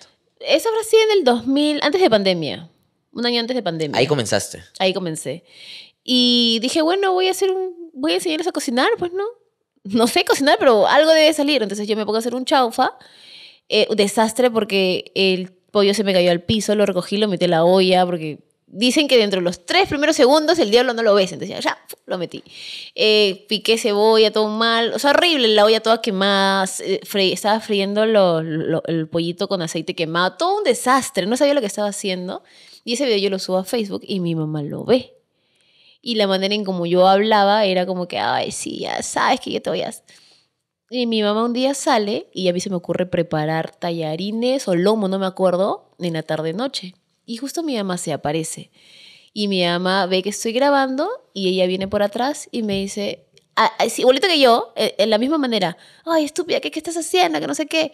eso fue así en el 2000, antes de pandemia, un año antes de pandemia. Ahí comenzaste. Ahí comencé. Y dije, bueno, voy a hacer un, voy a enseñarles a cocinar, pues no. No sé cocinar, pero algo debe salir. Entonces yo me pongo a hacer un chaufa. Eh, desastre porque el pollo se me cayó al piso, lo recogí, lo metí en la olla porque dicen que dentro de los tres primeros segundos el diablo no lo ves. Entonces ya, lo metí. Eh, piqué cebolla, todo mal. O sea, horrible, la olla toda quemada. Eh, estaba friendo el pollito con aceite quemado. Todo un desastre. No sabía lo que estaba haciendo. Y ese video yo lo subo a Facebook y mi mamá lo ve. Y la manera en como yo hablaba era como que, ay, sí, ya sabes que yo te voy a... Y mi mamá un día sale y a mí se me ocurre preparar tallarines o lomo, no me acuerdo, en la tarde-noche y justo mi mamá se aparece. Y mi mamá ve que estoy grabando y ella viene por atrás y me dice, ah, ah, igualito que yo, eh, en, la misma manera, ay, estúpida, ¿qué, ¿qué estás haciendo? Que no sé qué.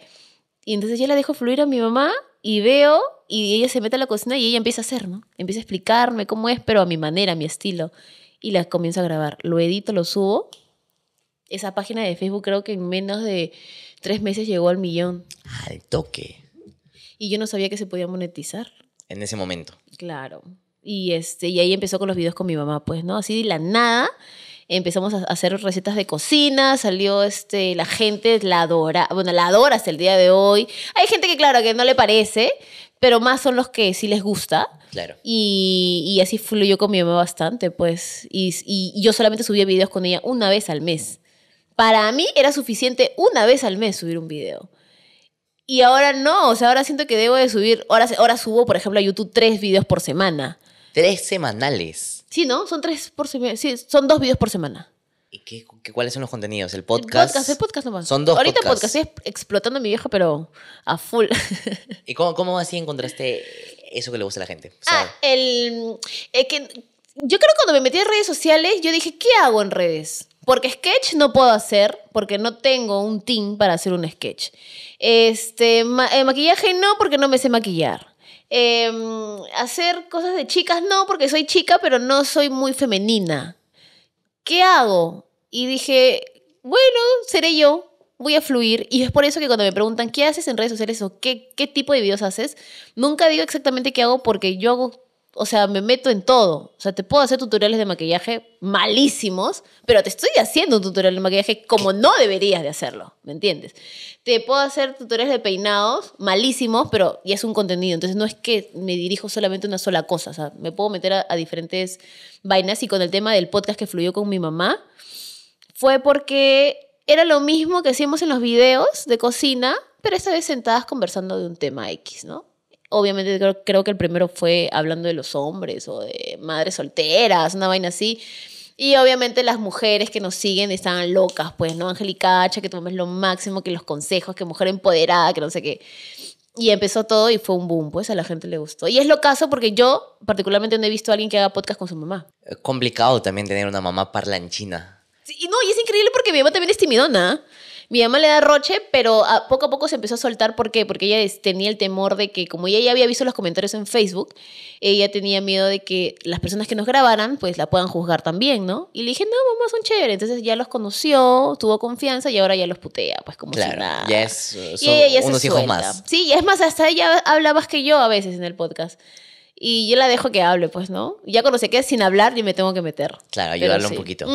Y entonces yo la dejo fluir a mi mamá y veo y ella se mete a la cocina y ella empieza a hacer, ¿no? Empieza a explicarme cómo es, pero a mi manera, a mi estilo. Y la comienzo a grabar. Lo edito, lo subo. Esa página de Facebook creo que en menos de tres meses llegó al millón. Al toque. Y yo no sabía que se podía monetizar en ese momento. Claro. Y, este, y ahí empezó con los videos con mi mamá, pues, ¿no? Así de la nada empezamos a hacer recetas de cocina, salió este, la gente la adora, bueno, la adora hasta el día de hoy. Hay gente que claro, que no le parece, pero más son los que sí les gusta. Claro. Y, así fluyó con mi mamá bastante, pues. Y, y, yo solamente subía videos con ella una vez al mes. Para mí era suficiente una vez al mes subir un video. Y ahora no, o sea, ahora siento que debo de subir, ahora, ahora subo, por ejemplo, a YouTube tres videos por semana. Tres semanales. Sí, ¿no? Son tres por semana. Sí, son dos videos por semana. ¿Y qué, cuáles son los contenidos? ¿El podcast? El podcast, el podcast nomás. Son dos Ahorita podcast, estoy explotando mi vieja, pero a full. ¿Y cómo, cómo así encontraste eso que le gusta a la gente? ah, el... Eh, que, yo creo que cuando me metí en redes sociales, yo dije, ¿qué hago en redes? Porque sketch no puedo hacer, porque no tengo un team para hacer un sketch. Este, eh, maquillaje no, porque no me sé maquillar. Em, hacer cosas de chicas no, porque soy chica, pero no soy muy femenina. ¿Qué hago? Y dije, bueno, seré yo, voy a fluir. Y es por eso que cuando me preguntan qué haces en redes sociales o qué, qué tipo de videos haces, nunca digo exactamente qué hago porque yo hago o sea, me meto en todo. O sea, te puedo hacer tutoriales de maquillaje malísimos, pero te estoy haciendo un tutorial de maquillaje como no deberías de hacerlo, ¿me entiendes? Te puedo hacer tutoriales de peinados malísimos, pero y es un contenido. Entonces no es que me dirijo solamente a una sola cosa, o sea, me puedo meter a, a diferentes vainas y con el tema del podcast que fluyó con mi mamá, fue porque era lo mismo que hacíamos en los videos de cocina, pero esta vez sentadas conversando de un tema X, ¿no? obviamente creo, que el primero fue hablando de los hombres o de madres solteras, una vaina así. Y obviamente las mujeres que nos siguen estaban locas, pues, ¿no? Hacha, que tomes lo máximo, que los consejos, que mujer empoderada, que no sé qué. Y empezó todo y fue un boom, pues a la gente le gustó. Y es lo caso porque yo particularmente no he visto a alguien que haga podcast con su mamá. complicado también tener una mamá parlanchina. y no, y es increíble porque mi mamá también es timidona. Mi mamá le da roche, pero ah, poco a poco se empezó a soltar. ¿Por qué? Porque ella tenía el temor de que, como ella ya había visto los comentarios en Facebook, ella tenía miedo de que las personas que nos grabaran, pues la puedan juzgar también, ¿no? Y le dije, no, mamá, son chéveres. Entonces ya los conoció, tuvo confianza y ahora ya los putea, pues como si nada. Ya es, y más. Sí, es más, hasta ella habla más que yo a veces en el podcast. Y yo la dejo que hable, pues, ¿no? Ya cuando se quede sin hablar, yo me tengo que meter. Claro, ayudarlo un poquito.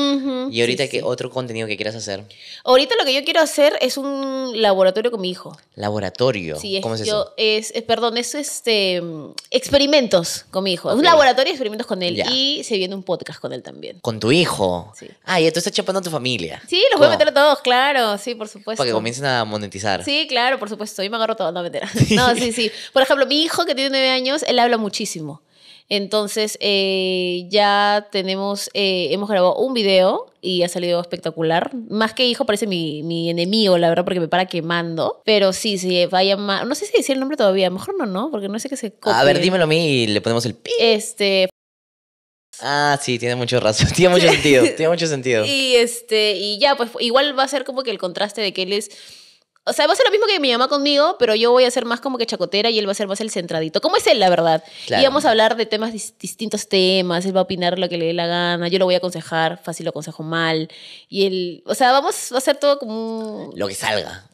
¿Y ahorita qué otro contenido que quieras hacer? Ahorita lo que yo quiero hacer es un laboratorio con mi hijo. ¿Laboratorio? Sí, es, ¿Cómo es yo, eso? Es, perdón, es este, experimentos con mi hijo. un laboratorio de experimentos con él. Y se viene un podcast con él también. ¿Con tu hijo? Sí. Ah, y tú estás chapando a tu familia. Sí, los voy a meter a todos, claro, sí, por supuesto. Para que comiencen a monetizar. Sí, claro, por supuesto. Yo me agarro todo, no, meter no, sí, sí. Por ejemplo, mi hijo que tiene nueve años, él habla muchísimo. Entonces eh, ya tenemos, eh, hemos grabado un video y ha salido espectacular. Más que hijo, parece mi, enemigo, la verdad, porque me para quemando. Pero sí, sí, vaya no sé si dice el nombre todavía, mejor no, ¿no? Porque no sé qué se copie. A ver, dímelo a mí y le ponemos el pi. Este, Ah, sí, tiene mucho razón, tiene mucho sentido, tiene mucho sentido. Y este, y ya, pues igual va a ser como que el contraste de que él es o sea, va a ser lo mismo que mi mamá conmigo, pero yo voy a ser más como que chacotera y él va a ser más el centradito. ¿Cómo es él, la verdad? Y vamos a hablar de temas, distintos temas. Él va a opinar lo que le dé la gana. Yo lo voy a aconsejar, fácil lo aconsejo mal. Y él, o sea, vamos a hacer todo como... Lo que salga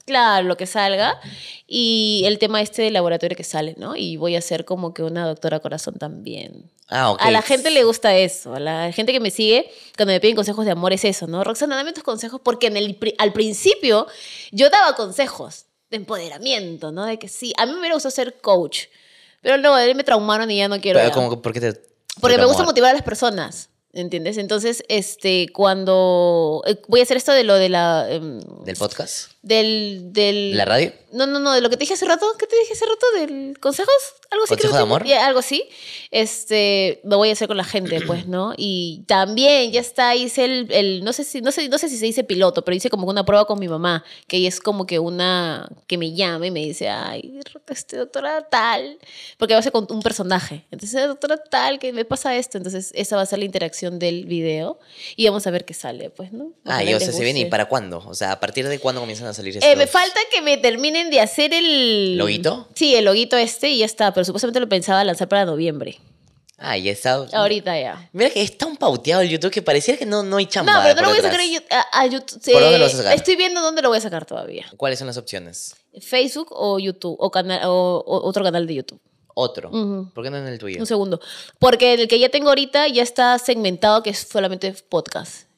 lo que salga. Y el tema este de laboratorio que sale, ¿no? Y voy a ser como que una doctora corazón también. Ah, A la gente le gusta eso. A la gente que me sigue, cuando me piden consejos de amor, es eso, ¿no? Roxana, dame tus consejos, porque en al principio yo daba consejos de empoderamiento, ¿no? De que sí, a mí me hubiera gustado ser coach, pero luego no, me traumaron y ya no quiero. ¿Por qué te.? Porque me gusta motivar a las personas. ¿Entiendes? Entonces, este, cuando. Eh, voy a hacer esto de lo de la. Em, ¿Del podcast? del, del. ¿La radio? No, no, no, de lo que te dije hace rato, ¿qué te dije hace rato? ¿Del consejos? Algo así. ¿Consejo de amor? Eh, algo así. Este, lo voy a hacer con la gente, pues, ¿no? Y también ya está, hice el, el, no, sé si, no, sé, no sé si se dice piloto, pero hice como una prueba con mi mamá, que es como que una, que me llama y me dice, ay, este doctora tal, porque va a ser con un personaje. Entonces, doctora tal, que me pasa esto. Entonces, esa va a ser la interacción del video y vamos a ver qué sale, pues, ¿no? ah, y o sea, se viene, ¿y para cuándo? O sea, ¿a partir de cuándo comienzan a salir eh, estos? me falta que me termine de hacer el... ¿Loguito? Sí, el loguito este y ya está, pero supuestamente lo pensaba lanzar para noviembre. Ah, ya está. Ahorita ya. Mira que está un pauteado el YouTube que parecía que no, no hay chamba. No, pero no voy a sacar a, YouTube. Eh, estoy viendo dónde lo voy a sacar todavía. ¿Cuáles son las opciones? Facebook o YouTube, o, canal, o, otro canal de YouTube. Otro. ¿Por qué no en el tuyo? Un segundo. Porque el que ya tengo ahorita ya está segmentado que es solamente podcast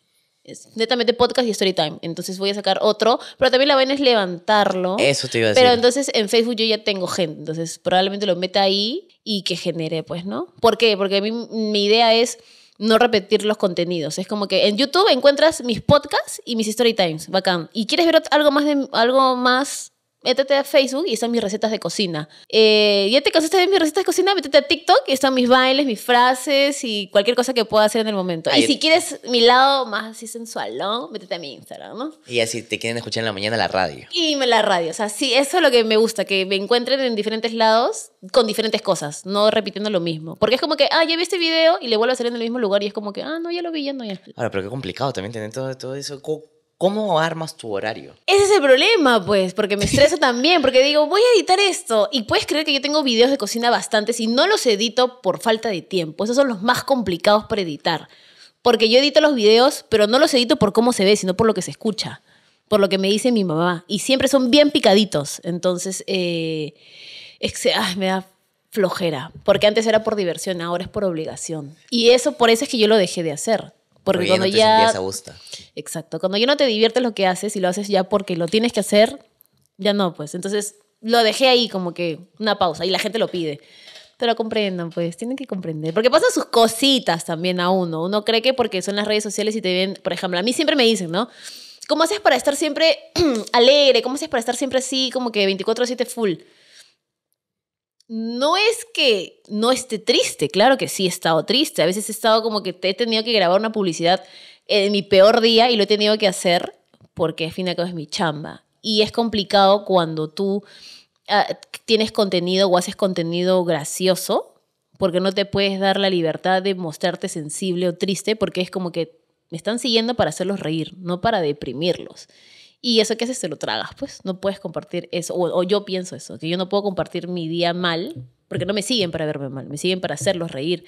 netamente podcast y story time. Entonces voy a sacar otro, pero también la vaina es levantarlo. Eso te iba a decir. Pero entonces en Facebook yo ya tengo gente, entonces probablemente lo meta ahí y que genere, pues, ¿no? ¿Por qué? Porque mi, mi idea es no repetir los contenidos. Es como que en YouTube encuentras mis podcasts y mis story times, bacán. Y quieres ver algo más de algo más métete a Facebook y están mis recetas de cocina. Eh, ya te cansaste de mis recetas de cocina, métete a TikTok y están mis bailes, mis frases y cualquier cosa que pueda hacer en el momento. Y si quieres mi lado más así sensual, ¿no? Métete a mi Instagram, ¿no? Y así te quieren escuchar en la mañana la radio. Y me la radio, o sea, sí, eso es lo que me gusta, que me encuentren en diferentes lados con diferentes cosas, no repitiendo lo mismo. Porque es como que, ah, ya vi este video y le vuelvo a hacer en el mismo lugar y es como que, ah, no, ya lo vi, ya no, ya. Ahora, pero qué complicado también tener todo, todo eso. ¿Cómo armas tu horario? Ese es el problema, pues, porque me estresa también, porque digo, voy a editar esto. Y puedes creer que yo tengo videos de cocina bastantes y no los edito por falta de tiempo. Esos son los más complicados para editar. Porque yo edito los videos, pero no los edito por cómo se ve, sino por lo que se escucha, por lo que me dice mi mamá. Y siempre son bien picaditos. Entonces, eh, es, me da flojera. Porque antes era por diversión, ahora es por obligación. Y eso, por eso es que yo lo dejé de hacer porque, cuando ya. No ya... a Exacto. Cuando ya no te diviertes lo que haces y lo haces ya porque lo tienes que hacer, ya no, pues. Entonces lo dejé ahí como que una pausa y la gente lo pide. Pero comprendan, pues, tienen que comprender. Porque pasan sus cositas también a uno. Uno cree que porque son las redes sociales y te ven, por ejemplo, a mí siempre me dicen, ¿no? ¿Cómo haces para estar siempre alegre? ¿Cómo haces para estar siempre así, como que 24-7 full? no es que no esté triste, claro que sí he estado triste. A veces he estado como que he tenido que grabar una publicidad en mi peor día y lo he tenido que hacer porque al fin y al cabo es mi chamba. Y es complicado cuando tú ah, tienes contenido o haces contenido gracioso porque no te puedes dar la libertad de mostrarte sensible o triste porque es como que me están siguiendo para hacerlos reír, no para deprimirlos. Y eso que haces, se lo tragas, pues. No puedes compartir eso. O, yo pienso eso, que yo no puedo compartir mi día mal, porque no me siguen para verme mal, me siguen para hacerlos reír.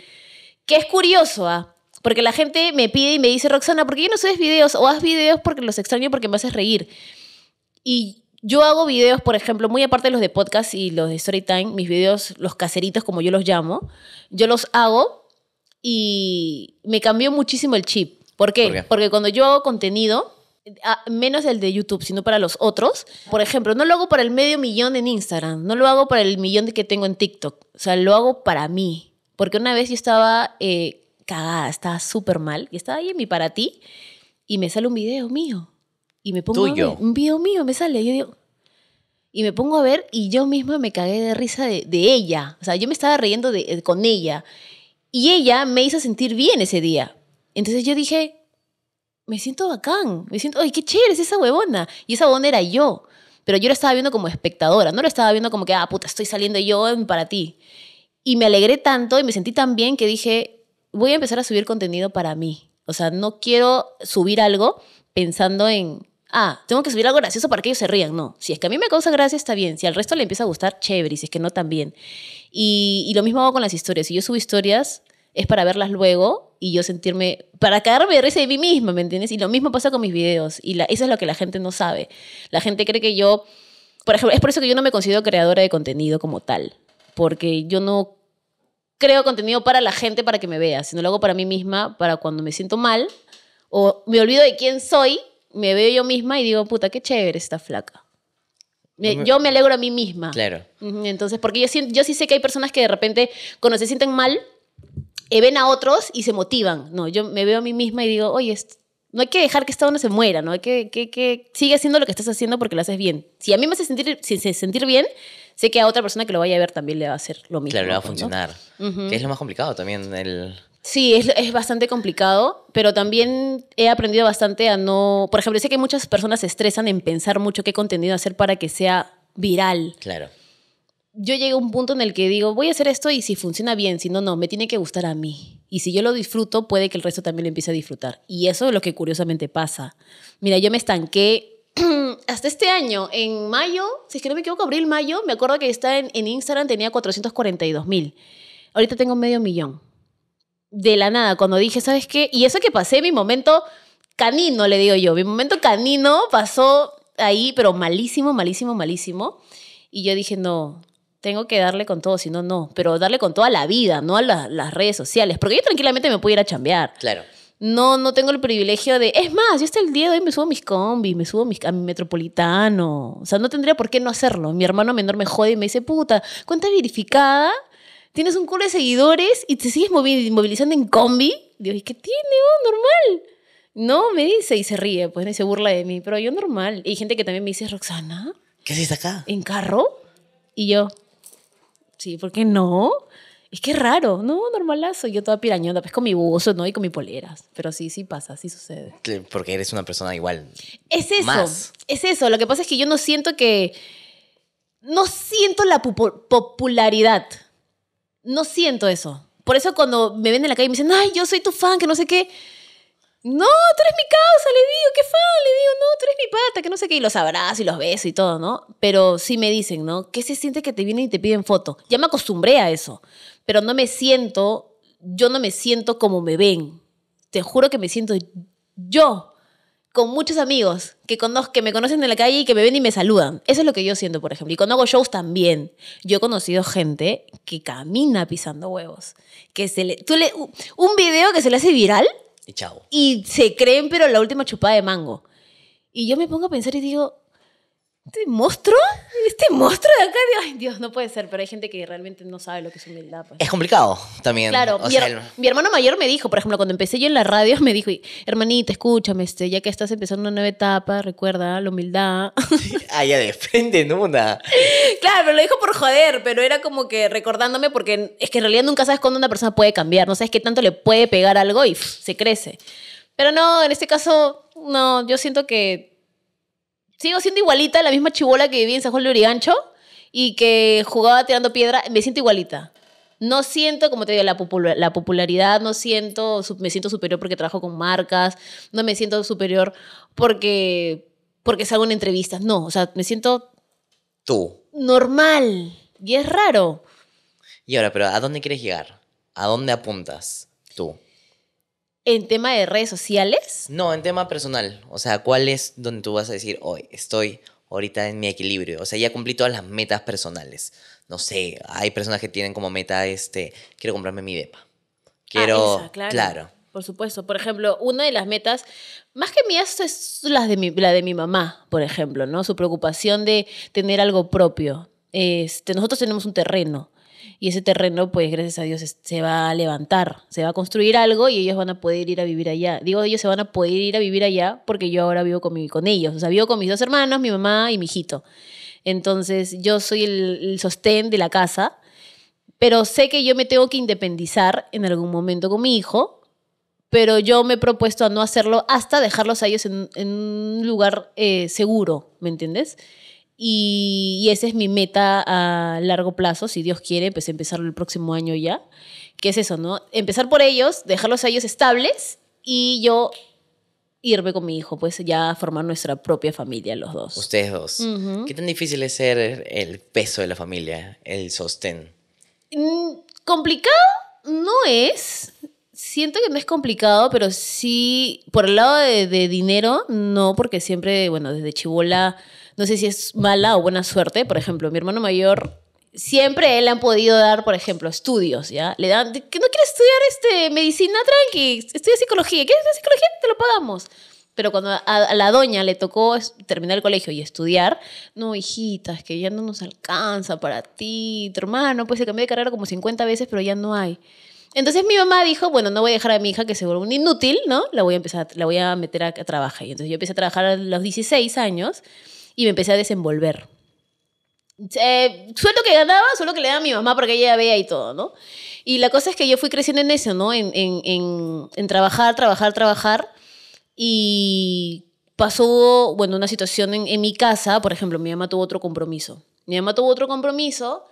Que es curioso, ¿ah? Porque la gente me pide y me dice, Roxana, ¿por qué no subes videos? O haz videos porque los extraño porque me haces reír. Y yo hago videos, por ejemplo, muy aparte de los de podcast y los de Storytime, mis videos, los caseritos, como yo los llamo, yo los hago y me cambió muchísimo el chip. ¿Por qué? Porque cuando yo hago contenido, menos el de YouTube, sino para los otros. Por ejemplo, no lo hago para el medio millón en Instagram, no lo hago para el millón que tengo en TikTok, o sea, lo hago para mí. Porque una vez yo estaba eh, cagada, estaba súper mal, y estaba ahí en mi para ti, y me sale un video mío, y me pongo A ver, un video mío me sale, y yo digo, y me pongo a ver, y yo misma me cagué de risa de, ella, o sea, yo me estaba riendo eh, con ella, y ella me hizo sentir bien ese día. Entonces yo dije, me siento bacán, me siento, ay, qué chévere es esa huevona. Y esa huevona era yo, pero yo la estaba viendo como espectadora, no la estaba viendo como que, ah, puta, estoy saliendo yo para ti. Y me alegré tanto y me sentí tan bien que dije, voy a empezar a subir contenido para mí. O sea, no quiero subir algo pensando en, ah, tengo que subir algo gracioso para que ellos se rían. No, si es que a mí me causa gracia, está bien. Si al resto le empieza a gustar, chévere. Si es que no, también. Y, y lo mismo hago con las historias. Si yo subo historias, es para verlas luego y yo sentirme, para cagarme de risa de mí misma, ¿me entiendes? Y lo mismo pasa con mis videos y eso es lo que la gente no sabe. La gente cree que yo, por ejemplo, es por eso que yo no me considero creadora de contenido como tal, porque yo no creo contenido para la gente para que me vea, sino lo hago para mí misma, para cuando me siento mal o me olvido de quién soy, me veo yo misma y digo, puta, qué chévere esta flaca. yo me alegro a mí misma. Claro. Entonces, porque yo, yo sí sé que hay personas que de repente, cuando se sienten mal, eh, ven a otros y se motivan. No, yo me veo a mí misma y digo, oye, no hay que dejar que esta onda se muera, ¿no? Hay que, que, que sigue haciendo lo que estás haciendo porque lo haces bien. Si a mí me hace sentir, sentir bien, sé que a otra persona que lo vaya a ver también le va a hacer lo mismo. Claro, le va a funcionar. que es lo más complicado también el... Sí, es, es, bastante complicado, pero también he aprendido bastante a no... Por ejemplo, sé que muchas personas se estresan en pensar mucho qué contenido hacer para que sea viral. Claro yo llegué a un punto en el que digo, voy a hacer esto y si funciona bien, si no, no, me tiene que gustar a mí. Y si yo lo disfruto, puede que el resto también lo empiece a disfrutar. Y eso es lo que curiosamente pasa. Mira, yo me estanqué hasta este año, en mayo, si es que no me equivoco, abril, mayo, me acuerdo que estaba en, en Instagram tenía 442 mil. Ahorita tengo medio millón. De la nada, cuando dije, ¿sabes qué? Y eso que pasé, mi momento canino, le digo yo, mi momento canino pasó ahí, pero malísimo, malísimo, malísimo. Y yo dije, no, tengo que darle con todo, si no, no. Pero darle con toda la vida, no a las redes sociales. Porque yo tranquilamente me puedo ir a chambear. Claro. No, no tengo el privilegio de. Es más, yo hasta el día de hoy me subo a mis combi, me subo a, mi metropolitano. O sea, no tendría por qué no hacerlo. Mi hermano menor me jode y me dice, puta, cuenta verificada. Tienes un culo de seguidores y te sigues movilizando en combi. Digo, ¿y qué tiene? Oh, normal. No, me dice y se ríe, pues, y se burla de mí, pero yo normal. Y hay gente que también me dice, Roxana. ¿Qué haces acá? ¿En carro? Y yo, Sí, ¿por qué no? Es que es raro, ¿no? Normalazo. Yo toda pirañona, pues con mi buzo, ¿no? Y con mi poleras. Pero sí, sí pasa, sí sucede. Porque eres una persona igual. Es eso. Es eso. Lo que pasa es que yo no siento que. No siento la popularidad. No siento eso. Por eso cuando me ven en la calle y me dicen, ay, yo soy tu fan, que no sé qué no, tú eres mi causa, le digo, qué fan, le digo, no, tú eres mi pata, que no sé qué, y los abrazo y los beso y todo, ¿no? Pero sí me dicen, ¿no? ¿Qué se siente que te vienen y te piden foto? Ya me acostumbré a eso, pero no me siento, yo no me siento como me ven. Te juro que me siento yo, con muchos amigos que, que me conocen en la calle y que me ven y me saludan. Eso es lo que yo siento, por ejemplo. Y cuando hago shows también, yo he conocido gente que camina pisando huevos. Que se le, tú le, un video que se le hace viral y Y se creen, pero la última chupada de mango. Y yo me pongo a pensar y digo, ¿Este monstruo? ¿Este monstruo de acá? Ay, Dios, no puede ser, pero hay gente que realmente no sabe lo que es humildad. Pues. Es complicado también. Claro, mi, hermano mayor me dijo, por ejemplo, cuando empecé yo en la radio, me dijo, hermanita, escúchame, este, ya que estás empezando una nueva etapa, recuerda la humildad. Ah, ya depende, ¿no? claro, pero lo dijo por joder, pero era como que recordándome porque es que en realidad nunca sabes cuándo una persona puede cambiar, no sabes qué tanto le puede pegar algo y se crece. Pero no, en este caso, no, yo siento que Sigo siendo igualita, la misma chibola que vivía en San Juan de Urigancho y que jugaba tirando piedra, me siento igualita. No siento, como te digo, la, la popularidad, no siento, me siento superior porque trabajo con marcas, no me siento superior porque, porque salgo en entrevistas, no, o sea, me siento... Tú. Normal. Y es raro. Y ahora, pero ¿a dónde quieres llegar? ¿A dónde apuntas tú? ¿En tema de redes sociales? No, en tema personal. O sea, ¿cuál es donde tú vas a decir, hoy estoy ahorita en mi equilibrio? O sea, ya cumplí todas las metas personales. No sé, hay personas que tienen como meta, este, quiero comprarme mi depa. Ah, quiero, claro. Por supuesto. Por ejemplo, una de las metas, más que mías, es las de mi, la de mi mamá, por ejemplo, ¿no? Su preocupación de tener algo propio. Este, nosotros tenemos un terreno y ese terreno, pues gracias a Dios, se va a levantar, se va a construir algo y ellos van a poder ir a vivir allá. Digo, ellos se van a poder ir a vivir allá porque yo ahora vivo con, mi, con ellos, o sea, vivo con mis dos hermanos, mi mamá y mi hijito. Entonces, yo soy el, sostén de la casa, pero sé que yo me tengo que independizar en algún momento con mi hijo, pero yo me he propuesto a no hacerlo hasta dejarlos a ellos en, un lugar eh, seguro, ¿me entiendes? Y, y, esa es mi meta a largo plazo, si Dios quiere, pues empezar el próximo año ya. ¿Qué es eso, no? Empezar por ellos, dejarlos a ellos estables y yo irme con mi hijo, pues ya formar nuestra propia familia los dos. Ustedes dos. ¿Qué tan difícil es ser el peso de la familia, el sostén? Mm, complicado no es. Siento que no es complicado, pero sí, por el lado de dinero, no, porque siempre, bueno, desde Chibola no sé si es mala o buena suerte, por ejemplo, mi hermano mayor siempre él han podido dar, por ejemplo, estudios, ¿ya? Le dan, que no quiere estudiar este, medicina, tranqui, estudia psicología, ¿quieres estudiar psicología? Te lo pagamos. Pero cuando a, la doña le tocó terminar el colegio y estudiar, no, hijitas, que ya no nos alcanza para ti, tu hermano, pues se cambió de carrera como 50 veces, pero ya no hay. Entonces mi mamá dijo, bueno, no voy a dejar a mi hija que se vuelva un inútil, ¿no? La voy a empezar, la voy a meter a, a trabajar. Y entonces yo empecé a trabajar a los 16 años y me empecé a desenvolver. Eh, suelto que ganaba, solo que le daba a mi mamá porque ella veía y todo, ¿no? Y la cosa es que yo fui creciendo en eso, ¿no? En, en, en, trabajar, trabajar, trabajar. Y pasó, bueno, una situación en mi casa, por ejemplo, mi mamá tuvo otro compromiso. Mi mamá tuvo otro compromiso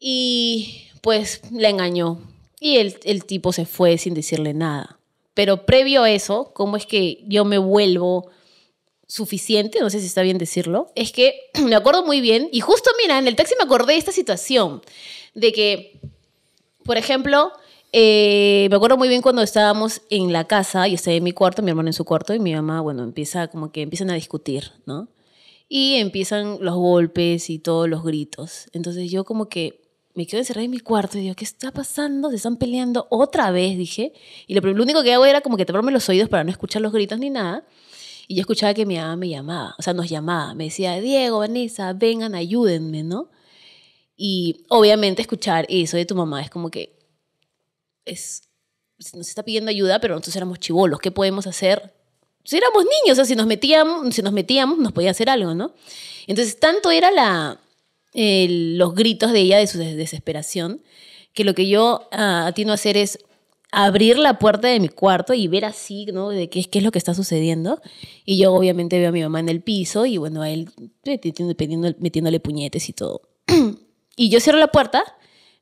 y pues la engañó. Y el, el, tipo se fue sin decirle nada. Pero previo a eso, ¿cómo es que yo me vuelvo suficiente, no sé si está bien decirlo, es que me acuerdo muy bien, y justo mira, en el taxi me acordé de esta situación, de que, por ejemplo, eh, me acuerdo muy bien cuando estábamos en la casa, yo estaba en mi cuarto, mi hermano en su cuarto, y mi mamá, bueno, empieza como que empiezan a discutir, ¿no? Y empiezan los golpes y todos los gritos. Entonces yo como que me quedo encerrada en mi cuarto y digo, ¿qué está pasando? Se están peleando otra vez, dije. Y lo, lo único que hago era como que taparme los oídos para no escuchar los gritos ni nada. Y yo escuchaba que mi mamá me llamaba, o sea, nos llamaba, me decía, Diego, Vanessa, vengan, ayúdenme, ¿no? Y obviamente escuchar eso de tu mamá es como que es, nos está pidiendo ayuda, pero nosotros éramos chivolos, ¿qué podemos hacer? Si éramos niños, o sea, si nos metíamos, si nos, metíamos nos podía hacer algo, ¿no? Entonces, tanto era la, los gritos de ella de su desesperación, que lo que yo atiendo ah, a hacer es abrir la puerta de mi cuarto y ver así, ¿no? De qué, qué es lo que está sucediendo. Y yo obviamente veo a mi mamá en el piso y bueno, a él metiéndole, eh, metiéndole puñetes y todo. y yo cierro la puerta,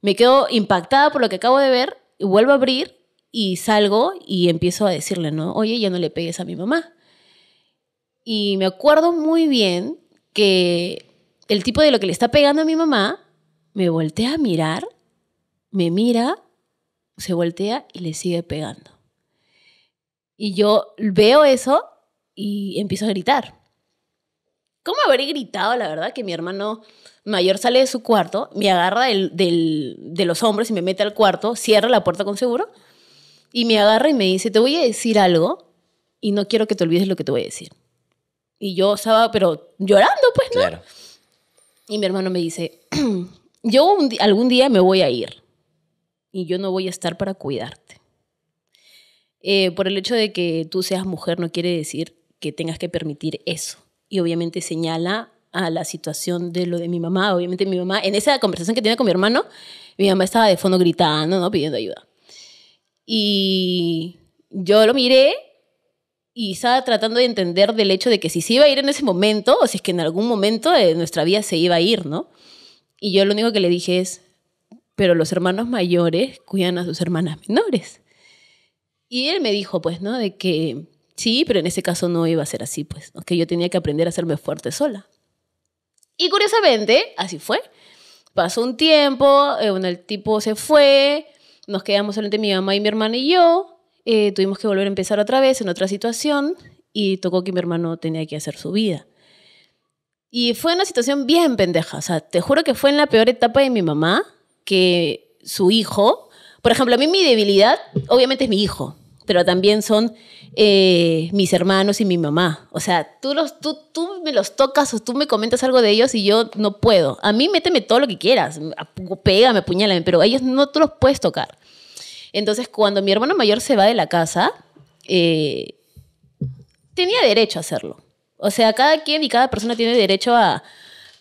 me quedo impactada por lo que acabo de ver, y vuelvo a abrir y salgo y empiezo a decirle, ¿no? Oye, ya no le pegues a mi mamá. Y me acuerdo muy bien que el tipo de lo que le está pegando a mi mamá me voltea a mirar, me mira se voltea y le sigue pegando. Y yo veo eso y empiezo a gritar. ¿Cómo habré gritado? La verdad que mi hermano mayor sale de su cuarto, me agarra del, de los hombros y me mete al cuarto, cierra la puerta con seguro y me agarra y me dice, te voy a decir algo y no quiero que te olvides lo que te voy a decir. Y yo estaba, pero llorando, pues, ¿no? Claro. Y mi hermano me dice, yo algún día me voy a ir y yo no voy a estar para cuidarte. Eh, por el hecho de que tú seas mujer no quiere decir que tengas que permitir eso. Y obviamente señala a la situación de lo de mi mamá. Obviamente mi mamá, en esa conversación que tenía con mi hermano, mi mamá estaba de fondo gritando, ¿no? pidiendo ayuda. Y yo lo miré y estaba tratando de entender del hecho de que si se iba a ir en ese momento o si es que en algún momento de nuestra vida se iba a ir, ¿no? Y yo lo único que le dije es, pero los hermanos mayores cuidan a sus hermanas menores. Y él me dijo, pues, ¿no? De que sí, pero en ese caso no iba a ser así, pues, que yo tenía que aprender a hacerme fuerte sola. Y curiosamente, así fue. Pasó un tiempo, eh, el tipo se fue, nos quedamos solamente mi mamá y mi hermana y yo, eh, tuvimos que volver a empezar otra vez en otra situación y tocó que mi hermano tenía que hacer su vida. Y fue una situación bien pendeja, o sea, te juro que fue en la peor etapa de mi mamá, que su hijo, por ejemplo, a mí mi debilidad obviamente es mi hijo, pero también son eh, mis hermanos y mi mamá. O sea, tú, los, tú, tú me los tocas o tú me comentas algo de ellos y yo no puedo. A mí méteme todo lo que quieras, pégame, apuñálame, pero a ellos no tú los puedes tocar. Entonces, cuando mi hermano mayor se va de la casa, eh, tenía derecho a hacerlo. O sea, cada quien y cada persona tiene derecho a,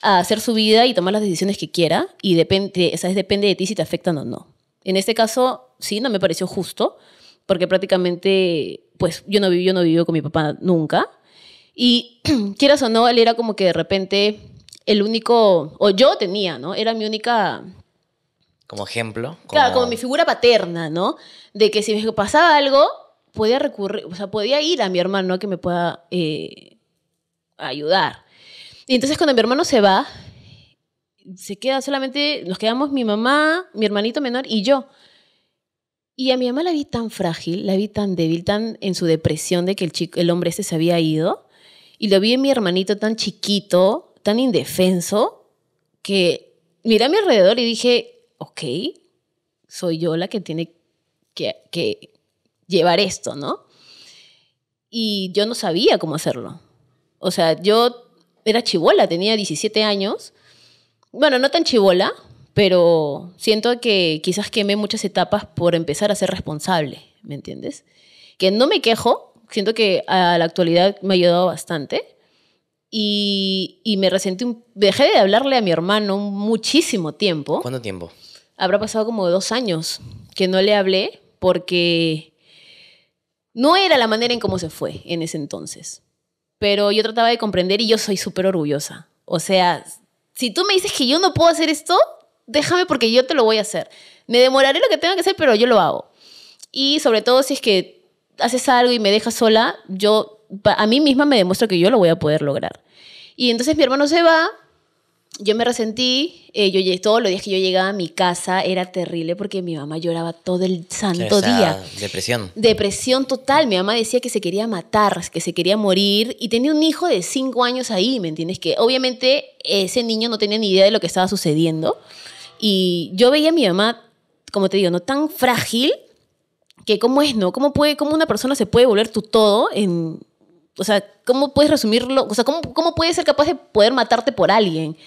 a hacer su vida y tomar las decisiones que quiera y depende, o depende de ti si te afectan o no. En este caso, sí, no me pareció justo, porque prácticamente, pues yo no, viví no con mi papá nunca. Y quieras o no, él era como que de repente el único, o yo tenía, ¿no? Era mi única... Como ejemplo. Como... Claro, como mi figura paterna, ¿no? De que si me pasaba algo, podía recurrir, o sea, podía ir a mi hermano que me pueda eh, ayudar. Y entonces cuando mi hermano se va, se queda solamente, nos quedamos mi mamá, mi hermanito menor y yo. Y a mi mamá la vi tan frágil, la vi tan débil, tan en su depresión de que el, el hombre ese se había ido. Y lo vi en mi hermanito tan chiquito, tan indefenso, que miré a mi alrededor y dije, ok, soy yo la que tiene que, que llevar esto, ¿no? Y yo no sabía cómo hacerlo. O sea, yo era chivola, tenía 17 años. Bueno, no tan chivola, pero siento que quizás quemé muchas etapas por empezar a ser responsable, ¿me entiendes? Que no me quejo, siento que a la actualidad me ha ayudado bastante. Y, me resentí, un, dejé de hablarle a mi hermano muchísimo tiempo. ¿Cuánto tiempo? Habrá pasado como dos años que no le hablé porque no era la manera en cómo se fue en ese entonces. Pero yo trataba de comprender y yo soy súper orgullosa. O sea, si tú me dices que yo no puedo hacer esto, déjame porque yo te lo voy a hacer. Me demoraré lo que tenga que hacer, pero yo lo hago. Y sobre todo si es que haces algo y me dejas sola, yo a mí misma me demuestro que yo lo voy a poder lograr. Y entonces mi hermano se va, yo me resentí, eh, yo, todos los días que yo llegaba a mi casa era terrible porque mi mamá lloraba todo el santo día. Depresión. Depresión total. Mi mamá decía que se quería matar, que se quería morir y tenía un hijo de cinco años ahí, ¿me entiendes? Que obviamente ese niño no tenía ni idea de lo que estaba sucediendo. Y yo veía a mi mamá, como te digo, no tan frágil que cómo es, ¿no? ¿Cómo, puede, cómo una persona se puede volver tu todo en o sea, ¿cómo puedes resumirlo? O sea, ¿cómo, cómo puedes ser capaz de poder matarte por alguien?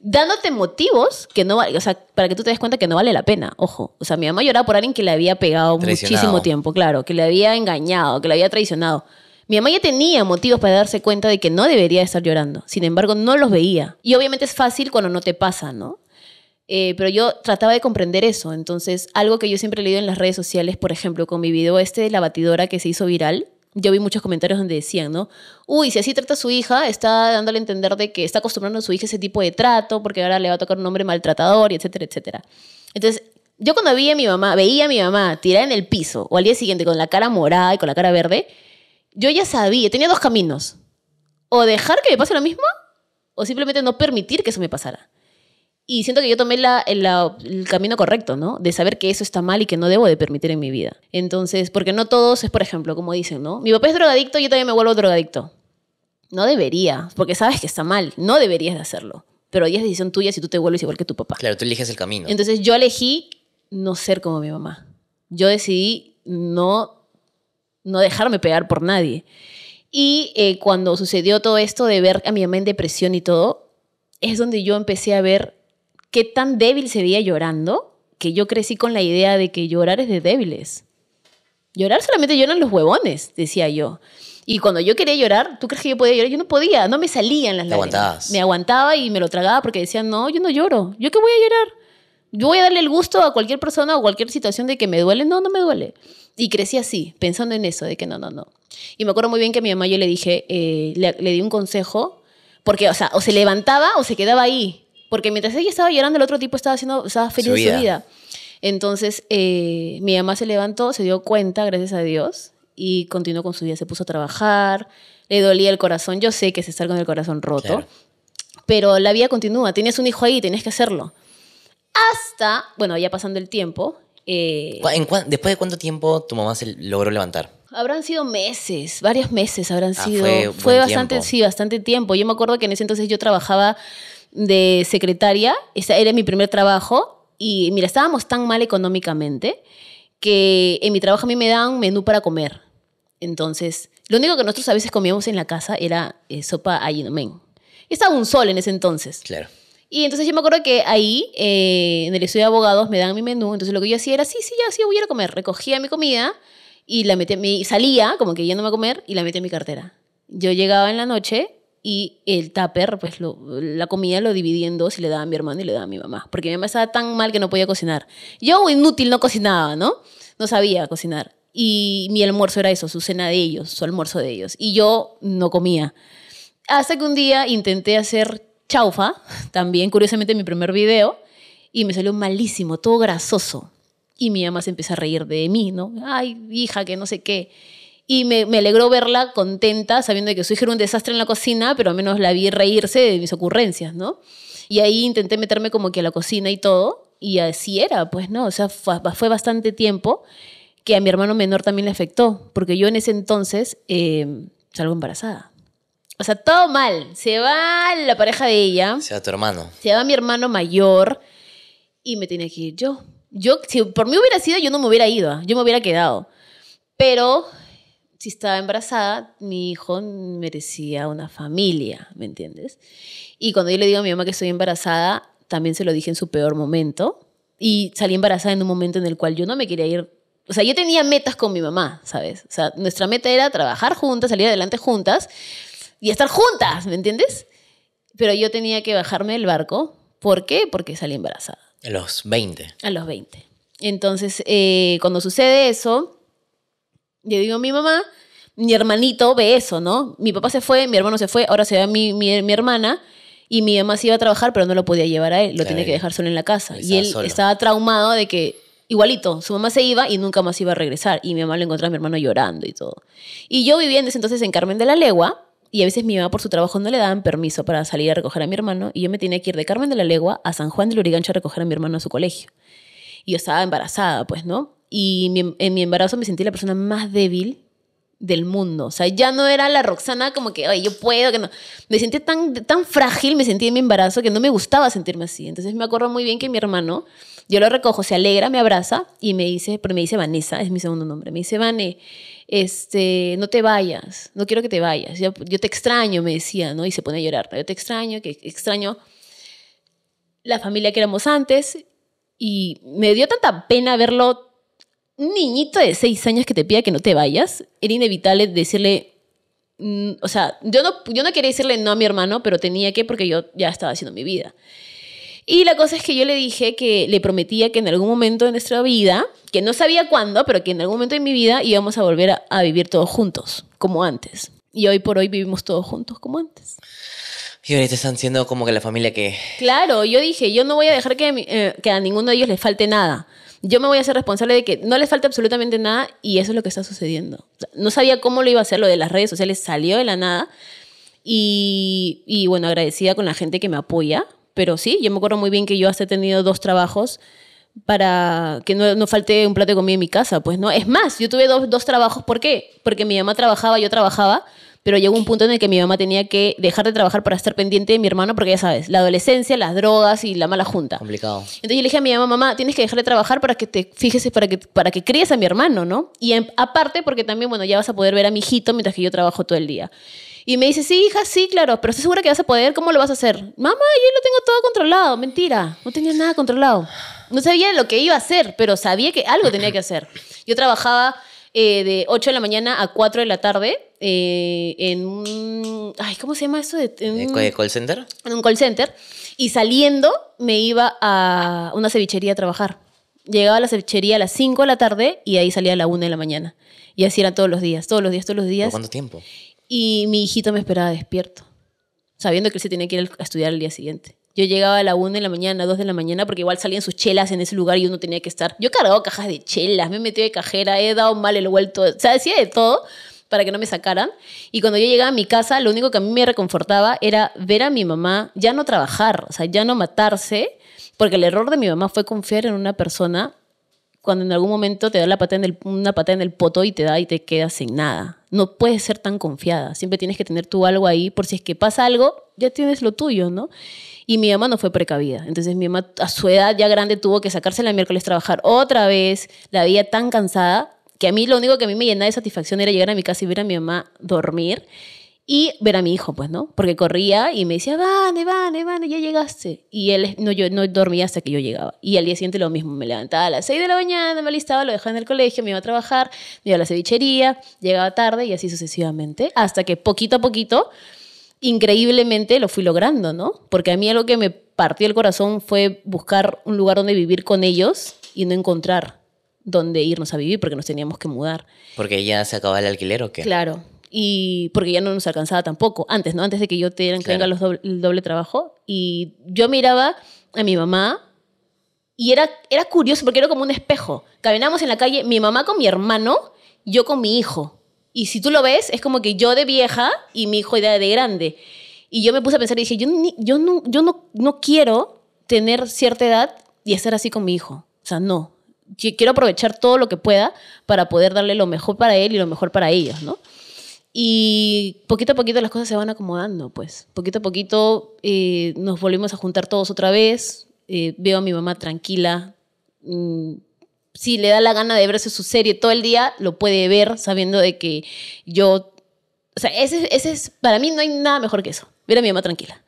Dándote motivos que no, o sea, para que tú te des cuenta que no vale la pena, ojo. O sea, mi mamá lloraba por alguien que le había pegado muchísimo tiempo, claro, que le había engañado, que le había traicionado. Mi mamá ya tenía motivos para darse cuenta de que no debería estar llorando, sin embargo, no los veía. Y obviamente es fácil cuando no te pasa, ¿no? Eh, pero yo trataba de comprender eso. Entonces, algo que yo siempre he leído en las redes sociales, por ejemplo, con mi video este de la batidora que se hizo viral, yo vi muchos comentarios donde decían, ¿no? Uy, si así trata a su hija, está dándole a entender de que está acostumbrando a su hija ese tipo de trato, porque ahora le va a tocar un hombre maltratador, etcétera, etcétera. Entonces, yo cuando vi a mi mamá, veía a mi mamá tirada en el piso, o al día siguiente con la cara morada y con la cara verde, yo ya sabía, tenía dos caminos. O dejar que me pase lo mismo, o simplemente no permitir que eso me pasara. Y siento que yo tomé el camino correcto, ¿no? De saber que eso está mal y que no debo de permitir en mi vida. Entonces, porque no todos es, por ejemplo, como dicen, ¿no? Mi papá es drogadicto, yo también me vuelvo drogadicto. No debería, porque sabes que está mal, no deberías de hacerlo. Pero ya es decisión tuya si tú te vuelves igual que tu papá. Claro, tú eliges el camino. Entonces yo elegí no ser como mi mamá. Yo decidí no, no dejarme pegar por nadie. Y eh, cuando sucedió todo esto de ver a mi mamá en depresión y todo, es donde yo empecé a ver qué tan débil se veía llorando, que yo crecí con la idea de que llorar es de débiles. Llorar solamente lloran los huevones, decía yo. Y cuando yo quería llorar, ¿tú crees que yo podía llorar? Yo no podía, no me salían las lágrimas. Me aguantaba y me lo tragaba porque decía, no, yo no lloro. ¿Yo qué voy a llorar? Yo voy a darle el gusto a cualquier persona o cualquier situación de que me duele. No, no me duele. Y crecí así, pensando en eso, de que no, no, no. Y me acuerdo muy bien que a mi mamá yo le dije, eh, le, le, di un consejo, porque, o sea, o se levantaba o se quedaba ahí porque mientras ella estaba llorando, el otro tipo estaba, haciendo, estaba feliz en de su vida. Entonces, eh, mi mamá se levantó, se dio cuenta, gracias a Dios, y continuó con su vida. Se puso a trabajar, le dolía el corazón. Yo sé que es estar con el corazón roto, pero la vida continúa. Tienes un hijo ahí, tenías que hacerlo. Hasta, bueno, ya pasando el tiempo. Eh, ¿Después de cuánto tiempo tu mamá se logró levantar? Habrán sido meses, varios meses habrán ah, sido. Fue, bastante, sí, bastante tiempo. Yo me acuerdo que en ese entonces yo trabajaba de secretaria, ese era mi primer trabajo y mira, estábamos tan mal económicamente que en mi trabajo a mí me dan menú para comer. Entonces, lo único que nosotros a veces comíamos en la casa era eh, sopa ayinomen. Estaba un sol en ese entonces. Claro. Y entonces yo me acuerdo que ahí, eh, en el estudio de abogados, me dan mi menú. Entonces lo que yo hacía era, sí, sí, ya, sí, voy a ir a comer. Recogía mi comida y la metía, me, salía como que yéndome a comer y la metía en mi cartera. Yo llegaba en la noche y el tupper, pues la comida lo dividí en dos y le daba a mi hermano y le daba a mi mamá, porque mi mamá estaba tan mal que no podía cocinar. Yo, inútil, no cocinaba, ¿no? No sabía cocinar. Y mi almuerzo era eso, su cena de ellos, su almuerzo de ellos. Y yo no comía. Hasta que un día intenté hacer chaufa, también curiosamente mi primer video, y me salió malísimo, todo grasoso. Y mi mamá se empezó a reír de mí, ¿no? Ay, hija, que no sé qué y me, alegró verla contenta, sabiendo que su hija era un desastre en la cocina, pero al menos la vi reírse de mis ocurrencias, ¿no? Y ahí intenté meterme como que a la cocina y todo, y así era, pues, ¿no? O sea, fue, bastante tiempo que a mi hermano menor también le afectó, porque yo en ese entonces em, salgo embarazada. O sea, todo mal. Se va la pareja de ella. Se va tu hermano. Se va mi hermano mayor y me tenía que ir yo. Yo, si por mí hubiera sido, yo no me hubiera ido, yo me hubiera quedado. Pero si estaba embarazada, mi hijo merecía una familia, ¿me entiendes? Y cuando yo le digo a mi mamá que estoy embarazada, también se lo dije en su peor momento. Y salí embarazada en un momento en el cual yo no me quería ir. O sea, yo tenía metas con mi mamá, ¿sabes? O sea, nuestra meta era trabajar juntas, salir adelante juntas y estar juntas, ¿me entiendes? Pero yo tenía que bajarme del barco. ¿Por qué? Porque salí embarazada. A los 20. A los 20. Entonces, eh, cuando sucede eso, yo digo, mi mamá, mi hermanito ve eso, ¿no? Mi papá se fue, mi hermano se fue, ahora se va mi, mi, hermana y mi mamá se iba a trabajar, pero no lo podía llevar a él, lo tiene que dejar solo en la casa. Y él estaba traumado de que igualito, su mamá se iba y nunca más iba a regresar. Y mi mamá lo encontraba a mi hermano llorando y todo. Y yo vivía en ese entonces en Carmen de la Legua. Y a veces mi mamá por su trabajo no le daban permiso para salir a recoger a mi hermano y yo me tenía que ir de Carmen de la Legua a San Juan de Lurigancho a recoger a mi hermano a su colegio. Y yo estaba embarazada, pues, ¿no? Y em, en mi embarazo me sentí la persona más débil del mundo. O sea, ya no era la Roxana como que, ay, yo puedo, que no. Me sentí tan, tan frágil, me sentí en mi embarazo que no me gustaba sentirme así. Entonces me acuerdo muy bien que mi hermano, yo lo recojo, se alegra, me abraza y me dice, pero me dice Vanessa, es mi segundo nombre, me dice, Vane, este, no te vayas, no quiero que te vayas. Yo, te extraño, me decía, ¿no? Y se pone a llorar, yo te extraño, que extraño la familia que éramos antes. Y me dio tanta pena verlo niñito de seis años que te pida que no te vayas, era inevitable decirle, mm, o sea, yo no, yo no quería decirle no a mi hermano, pero tenía que porque yo ya estaba haciendo mi vida. Y la cosa es que yo le dije que le prometía que en algún momento de nuestra vida, que no sabía cuándo, pero que en algún momento de mi vida íbamos a volver a, vivir todos juntos, como antes. Y hoy por hoy vivimos todos juntos como antes. Y ahorita están siendo como que la familia que... Claro, yo dije, yo no voy a dejar que, eh, que a ninguno de ellos les falte nada yo me voy a hacer responsable de que no les falte absolutamente nada y eso es lo que está sucediendo. no sabía cómo lo iba a hacer, lo de las redes sociales salió de la nada y, y bueno, agradecida con la gente que me apoya, pero sí, yo me acuerdo muy bien que yo hasta he tenido dos trabajos para que no, no, falte un plato de comida en mi casa, pues no. Es más, yo tuve dos, dos trabajos, ¿por qué? Porque mi mamá trabajaba, yo trabajaba, pero llegó un punto en el que mi mamá tenía que dejar de trabajar para estar pendiente de mi hermano, porque ya sabes, la adolescencia, las drogas y la mala junta. Complicado. Entonces yo le dije a mi mamá, mamá, tienes que dejar de trabajar para que te fijes, para que, para que críes a mi hermano, ¿no? Y aparte, porque también, bueno, ya vas a poder ver a mi hijito mientras que yo trabajo todo el día. Y me dice, sí, hija, sí, claro, pero ¿estás segura que vas a poder? ¿Cómo lo vas a hacer? Mamá, yo lo tengo todo controlado. Mentira, no tenía nada controlado. No sabía lo que iba a hacer, pero sabía que algo tenía que hacer. Yo trabajaba eh, de 8 de la mañana a 4 de la tarde eh, en un. Ay, ¿Cómo se llama eso? en un, ¿Call center? En un call center. Y saliendo me iba a una cevichería a trabajar. Llegaba a la cevichería a las 5 de la tarde y ahí salía a la 1 de la mañana. Y así era todos los días, todos los días, todos los días. ¿Por cuánto tiempo? Y mi hijito me esperaba despierto, sabiendo que él se tenía que ir a estudiar el día siguiente. Yo llegaba a la 1 de la mañana, a 2 de la mañana, porque igual salían sus chelas en ese lugar y uno tenía que estar. Yo he cargado cajas de chelas, me he metido de cajera, he dado mal el vuelto, o sea, decía de todo para que no me sacaran. Y cuando yo llegaba a mi casa, lo único que a mí me reconfortaba era ver a mi mamá ya no trabajar, o sea, ya no matarse, porque el error de mi mamá fue confiar en una persona cuando en algún momento te da la pata en una pata en el poto y te da y te quedas sin nada. No puedes ser tan confiada, siempre tienes que tener tú algo ahí por si es que pasa algo, ya tienes lo tuyo, ¿no? Y mi mamá no fue precavida. Entonces mi mamá a su edad ya grande tuvo que sacarse la miércoles, trabajar otra vez, la veía tan cansada que a mí lo único que a mí me llenaba de satisfacción era llegar a mi casa y ver a mi mamá dormir y ver a mi hijo, pues, ¿no? Porque corría y me decía, Vane, Vane, Vane, ya llegaste. Y él no, yo, no dormía hasta que yo llegaba. Y al día siguiente lo mismo, me levantaba a las 6 de la mañana, me alistaba, lo dejaba en el colegio, me iba a trabajar, me iba a la cevichería, llegaba tarde y así sucesivamente, hasta que poquito a poquito, increíblemente lo fui logrando, ¿no? Porque a mí algo que me partió el corazón fue buscar un lugar donde vivir con ellos y no encontrar donde irnos a vivir porque nos teníamos que mudar. Porque ya se acababa el alquiler o qué? Claro, y porque ya no nos alcanzaba tampoco, antes, ¿no? Antes de que yo tenga claro. los el doble trabajo. Y yo miraba a mi mamá y era, era curioso porque era como un espejo. Caminábamos en la calle, mi mamá con mi hermano, yo con mi hijo. Y si tú lo ves, es como que yo de vieja y mi hijo de, de grande. Y yo me puse a pensar y dije, yo, yo, no, yo no, no quiero tener cierta edad y estar así con mi hijo. O sea, no, quiero aprovechar todo lo que pueda para poder darle lo mejor para él y lo mejor para ellos, ¿no? Y poquito a poquito las cosas se van acomodando, pues. Poquito a poquito eh, nos volvimos a juntar todos otra vez. Eh, veo a mi mamá tranquila. Mm, si le da la gana de verse su serie todo el día, lo puede ver sabiendo de que yo... O sea, ese, es, para mí no hay nada mejor que eso. Ver a mi mamá tranquila.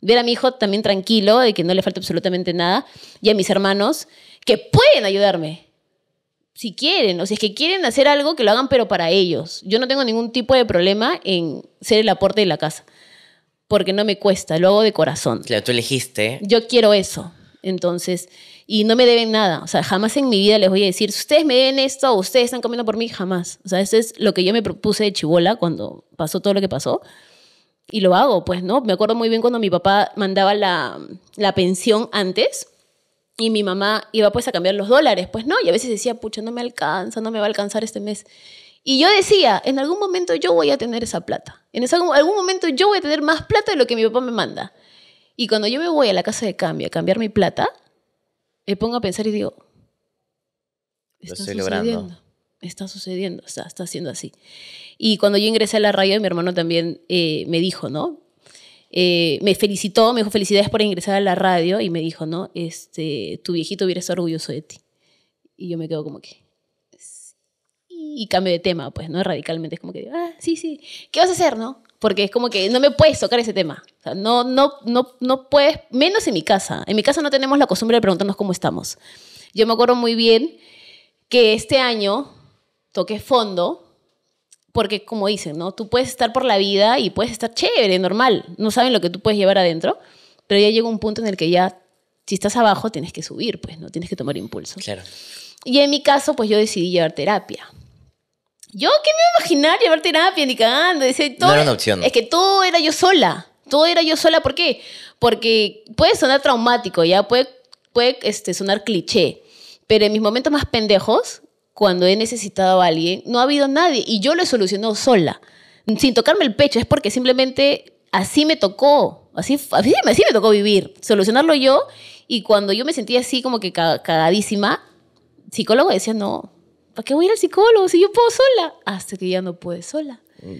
Ver a mi hijo también tranquilo, de que no le falta absolutamente nada. Y a mis hermanos, que pueden ayudarme. Si quieren, o si es que quieren hacer algo, que lo hagan, pero para ellos. Yo no tengo ningún tipo de problema en ser el aporte de la casa, porque no me cuesta, lo hago de corazón. Claro, tú elegiste. Yo quiero eso. Entonces, y no me deben nada. O sea, jamás en mi vida les voy a decir, ustedes me deben esto, o ustedes están comiendo por mí, jamás. O sea, eso es lo que yo me propuse de chivola cuando pasó todo lo que pasó. Y lo hago, pues, ¿no? Me acuerdo muy bien cuando mi papá mandaba la, la pensión antes y mi mamá iba pues a cambiar los dólares, pues no, y a veces decía, pucha, no me alcanza, no me va a alcanzar este mes. Y yo decía, en algún momento yo voy a tener esa plata, en algún momento yo voy a tener más plata de lo que mi papá me manda. Y cuando yo me voy a la casa de cambio a cambiar mi plata, me pongo a pensar y digo, está sucediendo, está sucediendo, está, haciendo así. Y cuando yo ingresé a la radio, mi hermano también eh, me dijo, ¿no? Eh, me felicitó, me dijo felicidades por ingresar a la radio y me dijo, ¿no? Este, tu viejito hubiera estado orgulloso de ti. Y yo me quedo como que... Y cambio de tema, pues, ¿no? Radicalmente es como que, ah, sí, sí, ¿qué vas a hacer, no? Porque es como que no me puedes tocar ese tema. O sea, no, no, no, no puedes, menos en mi casa. En mi casa no tenemos la costumbre de preguntarnos cómo estamos. Yo me acuerdo muy bien que este año toqué fondo porque como dicen, ¿no? Tú puedes estar por la vida y puedes estar chévere, normal. No saben lo que tú puedes llevar adentro, pero ya llega un punto en el que ya, si estás abajo, tienes que subir, pues, ¿no? Tienes que tomar impulso. Claro. Y en mi caso, pues yo decidí llevar terapia. Yo, ¿qué me iba a imaginar llevar terapia ni cagando? Decía, todo no era una opción. Es que todo era yo sola. Todo era yo sola. ¿Por qué? Porque puede sonar traumático, ya puede, puede este, sonar cliché. Pero en mis momentos más pendejos, cuando he necesitado a alguien, no ha habido nadie y yo lo he solucionado sola, sin tocarme el pecho, es porque simplemente así me tocó, así, me tocó vivir, solucionarlo yo y cuando yo me sentía así como que cagadísima, psicólogo decía, no, ¿para qué voy al psicólogo si yo puedo sola? Hasta que ya no pude sola.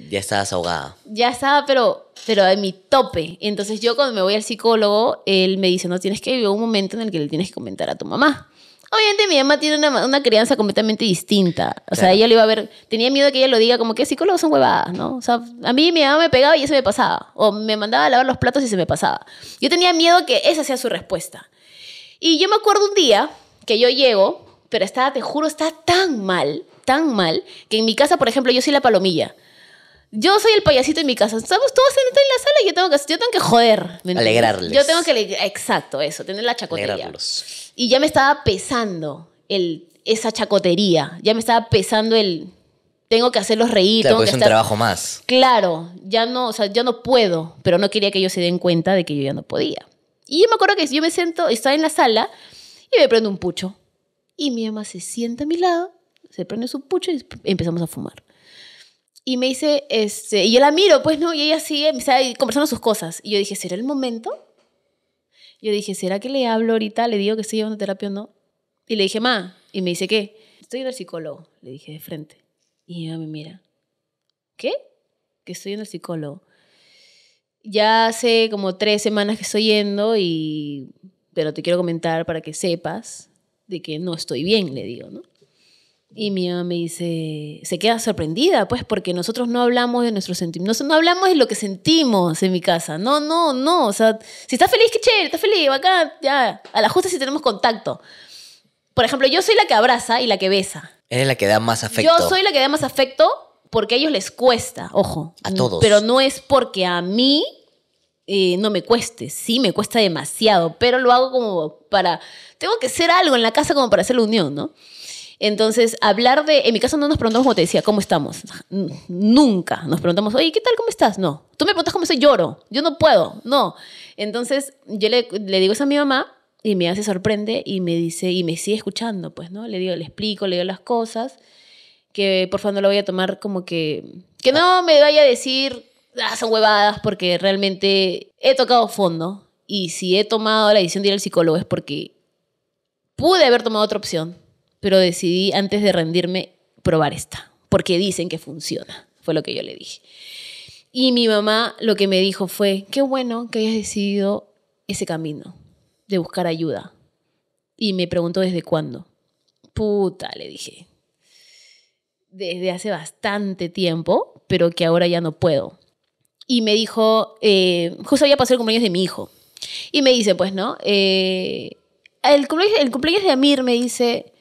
Ya estabas ahogada. Ya estaba, pero, pero de mi tope. Entonces yo cuando me voy al psicólogo, él me dice, no, tienes que vivir un momento en el que le tienes que comentar a tu mamá. Obviamente mi mamá tiene una, una crianza completamente distinta. O sea, ella le iba a ver, tenía miedo de que ella lo diga como que psicólogos son huevadas, ¿no? O sea, a mí mi mamá me pegaba y eso me pasaba. O me mandaba a lavar los platos y se me pasaba. Yo tenía miedo que esa sea su respuesta. Y yo me acuerdo un día que yo llego, pero estaba, te juro, está tan mal, tan mal, que en mi casa, por ejemplo, yo soy la palomilla. Yo soy el payasito en mi casa. Estamos todos sentados en, la sala y yo tengo que, tengo que joder. Alegrarles. Yo tengo que, exacto, eso, tener la chacotería. Y ya me estaba pesando el, esa chacotería. Ya me estaba pesando el. Tengo que hacerlos reír. Claro, tengo que un trabajo más. Claro, ya no, o sea, yo no puedo, pero no quería que ellos se den cuenta de que yo ya no podía. Y yo me acuerdo que yo me siento, estaba en la sala y me prendo un pucho. Y mi mamá se sienta a mi lado, se prende su pucho y empezamos a fumar. Y me dice, este, y yo la miro, pues no, y ella sigue, me está conversando sus cosas. Y yo dije, ¿será el momento? Yo dije, ¿será que le hablo ahorita? Le digo que estoy llevando terapia o no. Y le dije, ma, y me dice, ¿qué? Estoy en el psicólogo, le dije de frente. Y ella me mira, ¿qué? Que estoy en el psicólogo. Ya hace como tres semanas que estoy yendo y... Pero te quiero comentar para que sepas de que no estoy bien, le digo, ¿no? Y mi mamá me dice, se queda sorprendida, pues, porque nosotros no hablamos de nuestros sentimientos, no hablamos de lo que sentimos en mi casa. No, no, no. O sea, si estás feliz, qué chévere, estás feliz, acá, ya. A la justa si tenemos contacto. Por ejemplo, yo soy la que abraza y la que besa. Eres la que da más afecto. Yo soy la que da más afecto porque a ellos les cuesta, ojo. A todos. Pero no es porque a mí eh, no me cueste. Sí, me cuesta demasiado, pero lo hago como para. Tengo que hacer algo en la casa como para hacer la unión, ¿no? Entonces, hablar de, en mi caso no nos preguntamos, como te decía, ¿cómo estamos? Nunca nos preguntamos, oye, ¿qué tal? ¿Cómo estás? No. Tú me preguntas cómo soy, lloro. Yo no puedo, no. Entonces, yo le, digo eso a mi mamá y mi mamá se sorprende y me dice, y me sigue escuchando, pues, ¿no? Le digo, le explico, le digo las cosas, que por favor no lo voy a tomar como que, que no me vaya a decir, ah, son huevadas, porque realmente he tocado fondo y si he tomado la decisión de ir al psicólogo es porque pude haber tomado otra opción pero decidí antes de rendirme probar esta, porque dicen que funciona, fue lo que yo le dije. Y mi mamá lo que me dijo fue, qué bueno que hayas decidido ese camino de buscar ayuda. Y me preguntó desde cuándo. Puta, le dije, desde hace bastante tiempo, pero que ahora ya no puedo. Y me dijo, eh, justo había pasado el cumpleaños de mi hijo. Y me dice, pues, ¿no? Eh, el, el cumpleaños de Amir me dice,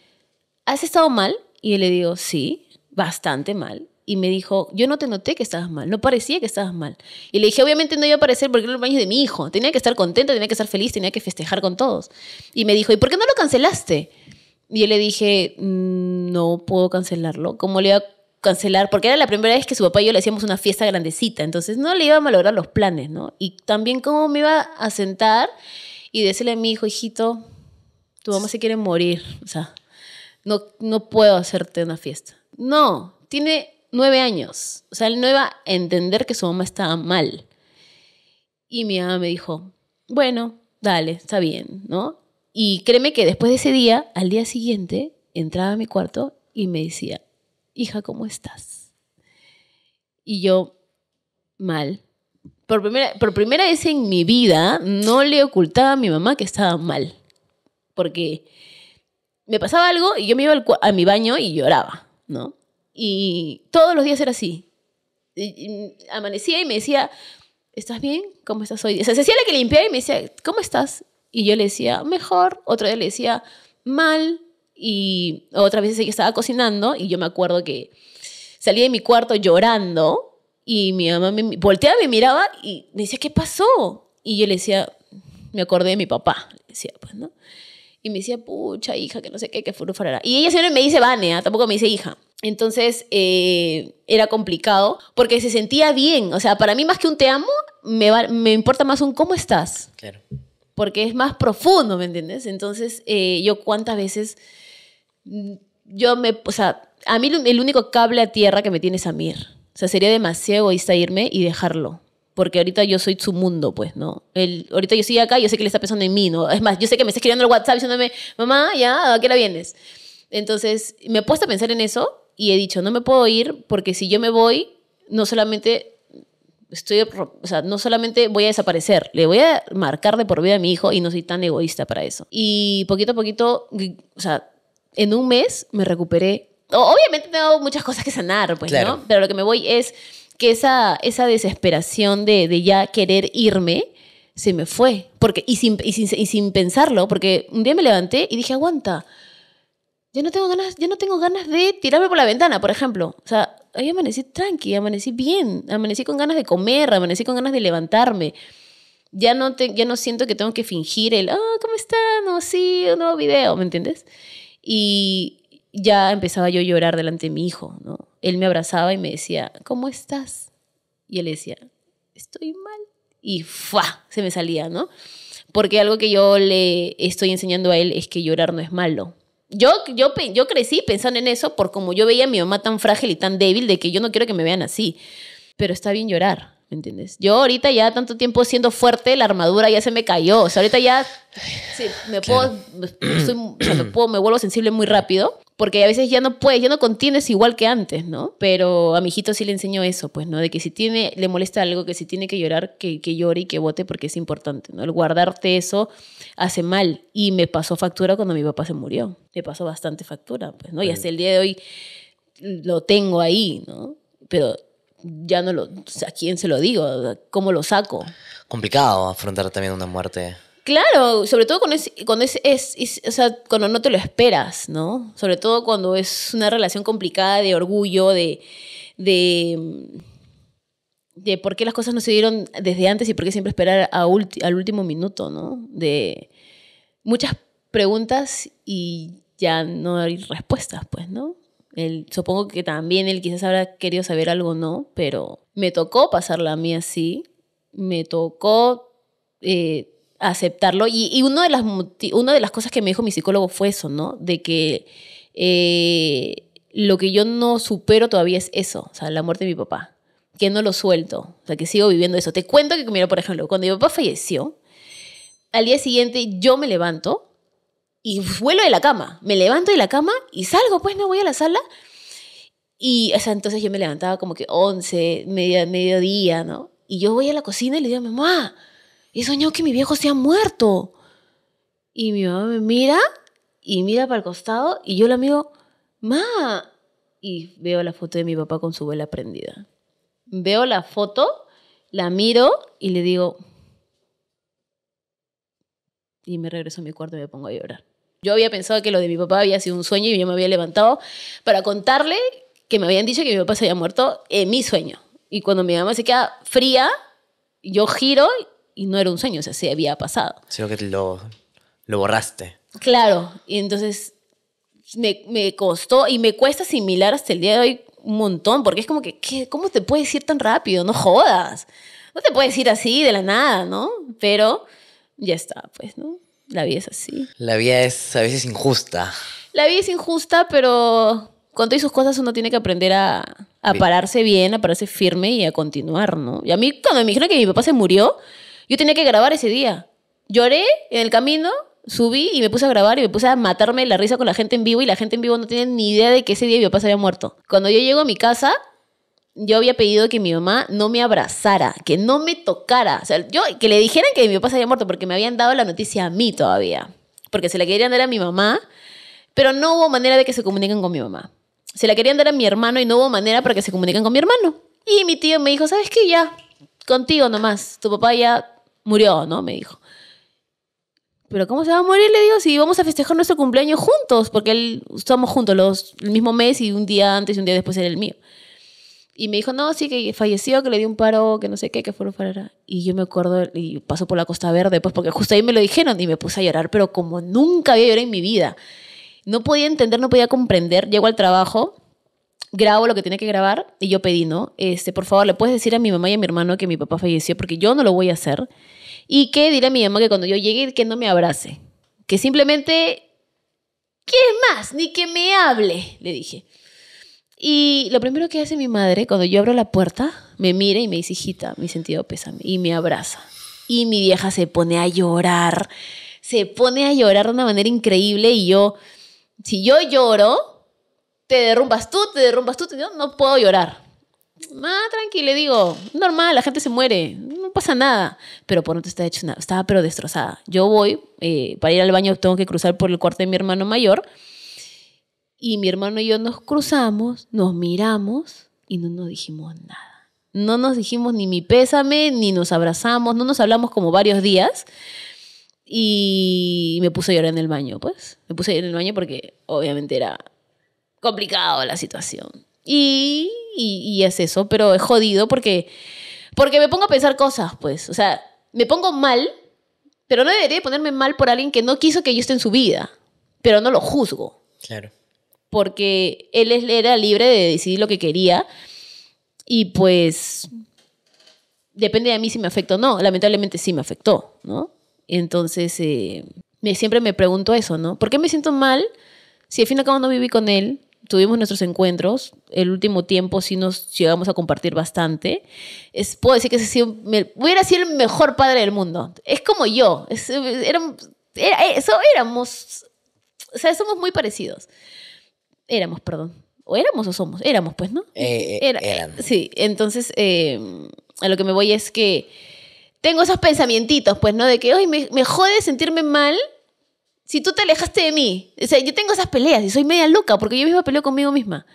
¿has estado mal? Y él le dijo, sí, bastante mal. Y me dijo, yo no te noté que estabas mal, no parecía que estabas mal. Y le dije, obviamente no iba a parecer porque era el baño de mi hijo. Tenía que estar contenta, tenía que estar feliz, tenía que festejar con todos. Y me dijo, ¿y por qué no lo cancelaste? Y yo le dije, mm, no puedo cancelarlo. ¿Cómo le iba a cancelar? Porque era la primera vez que su papá y yo le hacíamos una fiesta grandecita. Entonces no le iba a malograr los planes, ¿no? Y también cómo me iba a sentar y decirle a mi hijo, hijito, tu mamá se quiere morir. O sea, no, puedo hacerte una fiesta. No, tiene nueve años. O sea, él no iba a entender que su mamá estaba mal. Y mi mamá me dijo, bueno, dale, está bien, ¿no? Y créeme que después de ese día, al día siguiente, entraba a mi cuarto y me decía, hija, ¿cómo estás? Y yo, mal. Por primera, por primera vez en mi vida, no le ocultaba a mi mamá que estaba mal. Porque me pasaba algo y yo me iba a mi baño y lloraba, ¿no? Y todos los días era así. amanecía y me decía, ¿estás bien? ¿Cómo estás hoy? O sea, se hacía la que limpiaba y me decía, ¿cómo estás? Y yo le decía, mejor. Otra vez le decía, mal. Y otra vez ella estaba cocinando y yo me acuerdo que salía de mi cuarto llorando y mi mamá me volteaba, me miraba y me decía, ¿qué pasó? Y yo le decía, me acordé de mi papá. Le decía, pues, ¿no? Y me decía, pucha, hija, que no sé qué, que furufarara. Y ella siempre me dice Vanea, ¿ah? tampoco me dice hija. Entonces eh, era complicado porque se sentía bien. O sea, para mí más que un te amo, me, me importa más un cómo estás. Claro. Porque es más profundo, ¿me entiendes? Entonces eh, yo cuántas veces, mm, yo me, o sea, a mí el único cable a tierra que me tiene es Amir. O sea, sería demasiado egoísta irme y dejarlo porque ahorita yo soy su mundo, pues, ¿no? El ahorita yo estoy acá y yo sé que le está pensando en mí, ¿no? Es más, yo sé que me está escribiendo el WhatsApp diciéndome, mamá, ya, ¿a qué la vienes? Entonces, me he puesto a pensar en eso y he dicho, no me puedo ir porque si yo me voy, no solamente estoy, o sea, no solamente voy a desaparecer, le voy a marcar de por vida a mi hijo y no soy tan egoísta para eso. Y poquito a poquito, o sea, en un mes me recuperé. Obviamente tengo muchas cosas que sanar, pues, ¿no? Pero lo que me voy es que esa, esa desesperación de, ya querer irme se me fue. Porque, y sin, pensarlo, porque un día me levanté y dije, aguanta, ya no tengo ganas, ya no tengo ganas de tirarme por la ventana, por ejemplo. O sea, ahí amanecí tranqui, amanecí bien, amanecí con ganas de comer, amanecí con ganas de levantarme. Ya no, te, ya no siento que tengo que fingir el, ah, ¿cómo está? No, sí, un nuevo video, ¿me entiendes? Y ya empezaba yo a llorar delante de mi hijo, ¿no? él me abrazaba y me decía, ¿cómo estás? Y él decía, estoy mal. Y ¡fa! se me salía, ¿no? Porque algo que yo le estoy enseñando a él es que llorar no es malo. Yo, yo, yo crecí pensando en eso por como yo veía a mi mamá tan frágil y tan débil de que yo no quiero que me vean así. Pero está bien llorar. ¿Me entiendes? Yo ahorita ya tanto tiempo siendo fuerte, la armadura ya se me cayó. O sea, ahorita ya me, puedo, me vuelvo sensible muy rápido. Porque a veces ya no puedes, ya no contienes igual que antes, ¿no? Pero a mi hijito sí le enseño eso, pues, ¿no? De que si tiene, le molesta algo, que si tiene que llorar, que, que llore y que vote porque es importante, ¿no? El guardarte eso hace mal. Y me pasó factura cuando mi papá se murió. Me pasó bastante factura, pues, ¿no? Y hasta el día de hoy lo tengo ahí, ¿no? Pero ya no lo, ¿a quién se lo digo? ¿Cómo lo saco? Complicado afrontar también una muerte. Claro, sobre todo cuando, es, cuando, es, o sea, cuando no te lo esperas, ¿no? Sobre todo cuando es una relación complicada de orgullo, de, de, de por qué las cosas no se dieron desde antes y por qué siempre esperar al último minuto, ¿no? De muchas preguntas y ya no hay respuestas, pues, ¿no? supongo que también él quizás habrá querido saber algo, ¿no? Pero me tocó pasarla a mí así, me tocó eh, aceptarlo. Y, de las, una de las cosas que me dijo mi psicólogo fue eso, ¿no? De que eh, lo que yo no supero todavía es eso, o sea, la muerte de mi papá, que no lo suelto, o sea, que sigo viviendo eso. Te cuento que, mira, por ejemplo, cuando mi papá falleció, al día siguiente yo me levanto y vuelo de la cama. Me levanto de la cama y salgo, pues me voy a la sala. Y o entonces yo me levantaba como que 11, media, mediodía, ¿no? Y yo voy a la cocina y le digo a mi mamá, he soñado que mi viejo se ha muerto. Y mi mamá me mira y mira para el costado y yo le digo, mamá, Y veo la foto de mi papá con su vela prendida. Veo la foto, la miro y le digo, y me regreso a mi cuarto y me pongo a llorar. Yo había pensado que lo de mi papá había sido un sueño y yo me había levantado para contarle que me habían dicho que mi papá se había muerto en mi sueño. Y cuando mi mamá se queda fría, yo giro y no era un sueño, o sea, se había pasado. Sino que lo, lo borraste. Claro, y entonces me, me, costó y me cuesta asimilar hasta el día de hoy un montón, porque es como que, ¿cómo te puedes ir tan rápido? No jodas. No te puedes ir así de la nada, ¿no? Pero ya está, pues, ¿no? La vida es así. La vida es a veces injusta. La vida es injusta, pero con todas sus cosas uno tiene que aprender a, pararse bien, a pararse firme y a continuar, ¿no? Y a mí, cuando me dijeron que mi papá se murió, yo tenía que grabar ese día. Lloré en el camino, subí y me puse a grabar y me puse a matarme la risa con la gente en vivo y la gente en vivo no tiene ni idea de que ese día mi papá se había muerto. Cuando yo llego a mi casa, yo había pedido que mi mamá no me abrazara, que no me tocara. O sea, yo, que le dijeran que mi papá se había muerto, porque me habían dado la noticia a mí todavía. Porque se la querían dar a mi mamá, pero no hubo manera de que se comuniquen con mi mamá. Se la querían dar a mi hermano y no hubo manera para que se comuniquen con mi hermano. Y mi tío me dijo, ¿sabes qué? Ya, contigo nomás. Tu papá ya murió, ¿no? Me dijo. Pero ¿cómo se va a morir? Le digo, si vamos a festejar nuestro cumpleaños juntos, porque él, estamos juntos los, el mismo mes y un día antes y un día después era el mío. Y me dijo, no, sí, que falleció, que le dio un paro, que no sé qué, que fue un farara. Y yo me acuerdo, y paso por la Costa Verde, pues, porque justo ahí me lo dijeron y me puse a llorar, pero como nunca había llorado en mi vida. No podía entender, no podía comprender. Llego al trabajo, grabo lo que tiene que grabar y yo pedí, ¿no? Este, por favor, le puedes decir a mi mamá y a mi hermano que mi papá falleció, porque yo no lo voy a hacer. Y que dile a mi mamá que cuando yo llegue, que no me abrace. Que simplemente, ¿qué más? Ni que me hable, le dije. Y lo primero que hace mi madre cuando yo abro la puerta, me mira y me dice, hijita, mi sentido pésame, y me abraza. Y mi vieja se pone a llorar, se pone a llorar de una manera increíble y yo, si yo lloro, te derrumbas tú, te derrumbas tú, te no puedo llorar. Ah, tranquila, digo, normal, la gente se muere, no pasa nada. Pero por no te está hecho nada, estaba pero destrozada. Yo voy, eh, para ir al baño tengo que cruzar por el cuarto de mi hermano mayor y mi hermano y yo nos cruzamos, nos miramos y no nos dijimos nada. No nos dijimos ni mi pésame, ni nos abrazamos, no nos hablamos como varios días. Y me puse a llorar en el baño, pues. Me puse a llorar en el baño porque obviamente era complicado la situación. Y, y es eso, pero es jodido porque, porque me pongo a pensar cosas, pues. O sea, me pongo mal, pero no debería ponerme mal por alguien que no quiso que yo esté en su vida. Pero no lo juzgo. Claro porque él era libre de decidir lo que quería y pues depende de mí si me afectó o no. Lamentablemente sí me afectó, ¿no? Entonces eh, me, siempre me pregunto eso, ¿no? ¿Por qué me siento mal si al fin y al cabo no viví con él? Tuvimos nuestros encuentros, el último tiempo sí nos llegamos a compartir bastante. Es, puedo decir que ese me, hubiera sido el mejor padre del mundo. Es como yo, eso éramos, o sea, somos muy parecidos. Éramos, perdón. O éramos o somos. Éramos, pues, ¿no? Eh, eh, eh Sí, entonces em, a lo que me voy es que tengo esos pensamientos, pues, ¿no? De que, hoy me, jode sentirme mal si tú te alejaste de mí. O sea, yo tengo esas peleas y soy media loca porque yo misma peleo conmigo misma.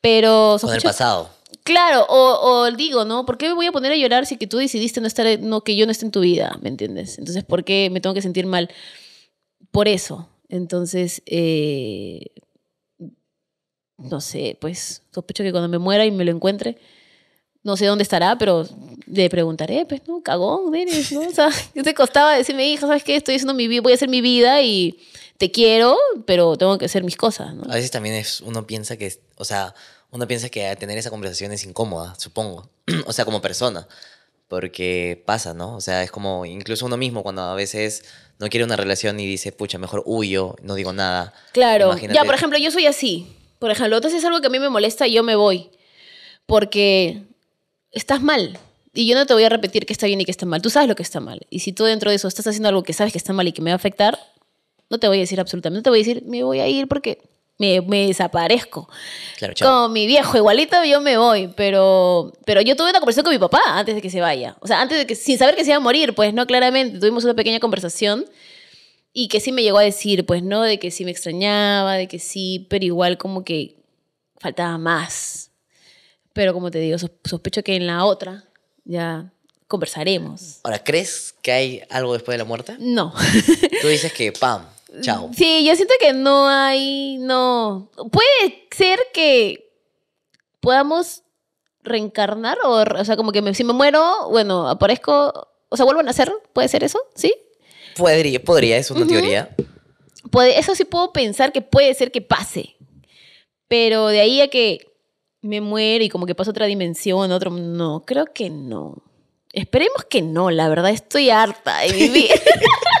Pero... Con el pasado. Claro, o, o, digo, ¿no? ¿Por qué me voy a poner a llorar si que tú decidiste no estar, no, que yo no esté en tu vida, ¿me entiendes? Entonces, ¿por qué me tengo que sentir mal por eso? Entonces, eh, no sé, pues sospecho que cuando me muera y me lo encuentre, no sé dónde estará, pero le preguntaré, pues, ¿no? Cagón, eres, ¿no? O sea, yo te costaba decirme, hija, ¿sabes qué? Estoy haciendo mi vida, voy a hacer mi vida y te quiero, pero tengo que hacer mis cosas, ¿no? A veces también es, uno piensa que, o sea, uno piensa que tener esa conversación es incómoda, supongo. o sea, como persona. Porque pasa, ¿no? O sea, es como incluso uno mismo cuando a veces no quiere una relación y dice, pucha, mejor huyo, no digo nada. Claro. Ya, por ejemplo, yo soy así. Por ejemplo, tú es algo que a mí me molesta y yo me voy. Porque estás mal. Y yo no te voy a repetir que está bien y que está mal. Tú sabes lo que está mal. Y si tú dentro de eso estás haciendo algo que sabes que está mal y que me va a afectar, no te voy a decir absolutamente. te voy a decir, me voy a ir porque me, desaparezco. Claro, Como mi viejo, igualito yo me voy. Pero, pero yo tuve una conversación con mi papá antes de que se vaya. O sea, antes de que, sin saber que se iba a morir, pues no, claramente. Tuvimos una pequeña conversación. Y que sí me llegó a decir, pues, ¿no? De que sí me extrañaba, de que sí, pero igual como que faltaba más. Pero como te digo, sospecho que en la otra ya conversaremos. Ahora, ¿crees que hay algo después de la muerte? No. Tú dices que, pam, chao. Sí, yo siento que no hay, no. Puede ser que podamos reencarnar, o, o sea, como que si me muero, bueno, aparezco, o sea, vuelvo a nacer, ¿puede ser eso? ¿Sí? Podría, podría, es una teoría. eso sí puedo pensar que puede ser que pase. Pero de ahí a que me muero y como que pasa otra dimensión, otro... No, creo que no. Esperemos que no, la verdad estoy harta de vivir.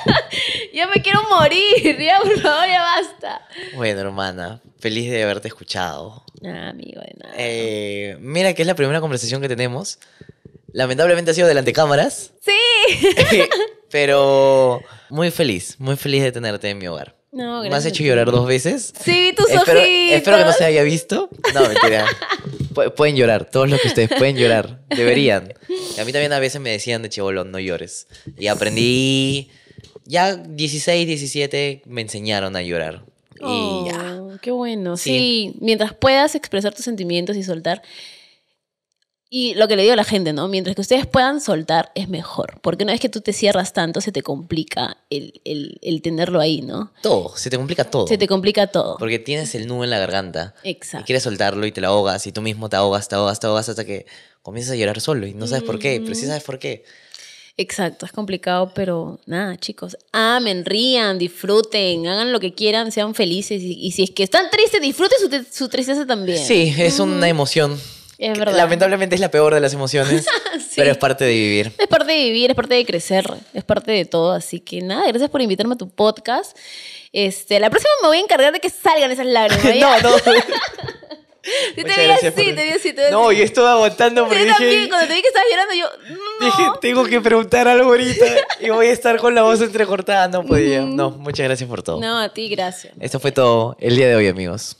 ya me quiero morir, ya ya basta. Bueno, hermana, feliz de haberte escuchado. Ah, amigo, nada. Eh, mira que es la primera conversación que tenemos. Lamentablemente ha sido delante cámaras. Sí. Eh, pero muy feliz, muy feliz de tenerte en mi hogar. No, gracias. Me has hecho llorar dos veces. Sí, tus espero, ojitos. Espero que no se haya visto. No, mentira. pueden llorar, todos los que ustedes pueden llorar. Deberían. a mí también a veces me decían de chebolón no llores. Y aprendí. Ya 16, 17 me enseñaron a llorar. y ya. Oh, qué bueno. sí. mientras puedas expresar tus sentimientos y soltar. Y lo que le digo a la gente, ¿no? Mientras que ustedes puedan soltar, es mejor. Porque una vez que tú te cierras tanto, se te complica el, tenerlo ahí, ¿no? Todo, se te complica todo. Se te complica todo. Porque tienes el nudo en la garganta. Exacto. Y quieres soltarlo y te la ahogas. Y tú mismo te ahogas, te ahogas, te ahogas hasta que comienzas a llorar solo. Y no sabes por qué, pero sí mm. sabes por qué. Exacto, es complicado, pero nada, chicos, amen, rían, disfruten, hagan lo que quieran, sean felices. Y, si es que están tristes, disfruten su, tristeza también. Sí, es una mm. emoción es verdad. Lamentablemente es la peor de las emociones, pero es parte de vivir. Es parte de vivir, es parte de crecer, es parte de todo. Así que nada, gracias por invitarme a tu podcast. Este, la próxima me voy a encargar de que salgan esas lágrimas. no, no. Sí, te vi, así, te vi así, No, y estuve aguantando porque dije... cuando te vi que estabas llorando, yo... Dije, tengo que preguntar algo ahorita y voy a estar con la voz entrecortada. No podía. No, muchas gracias por todo. No, a ti, gracias. Esto fue todo el día de hoy, amigos.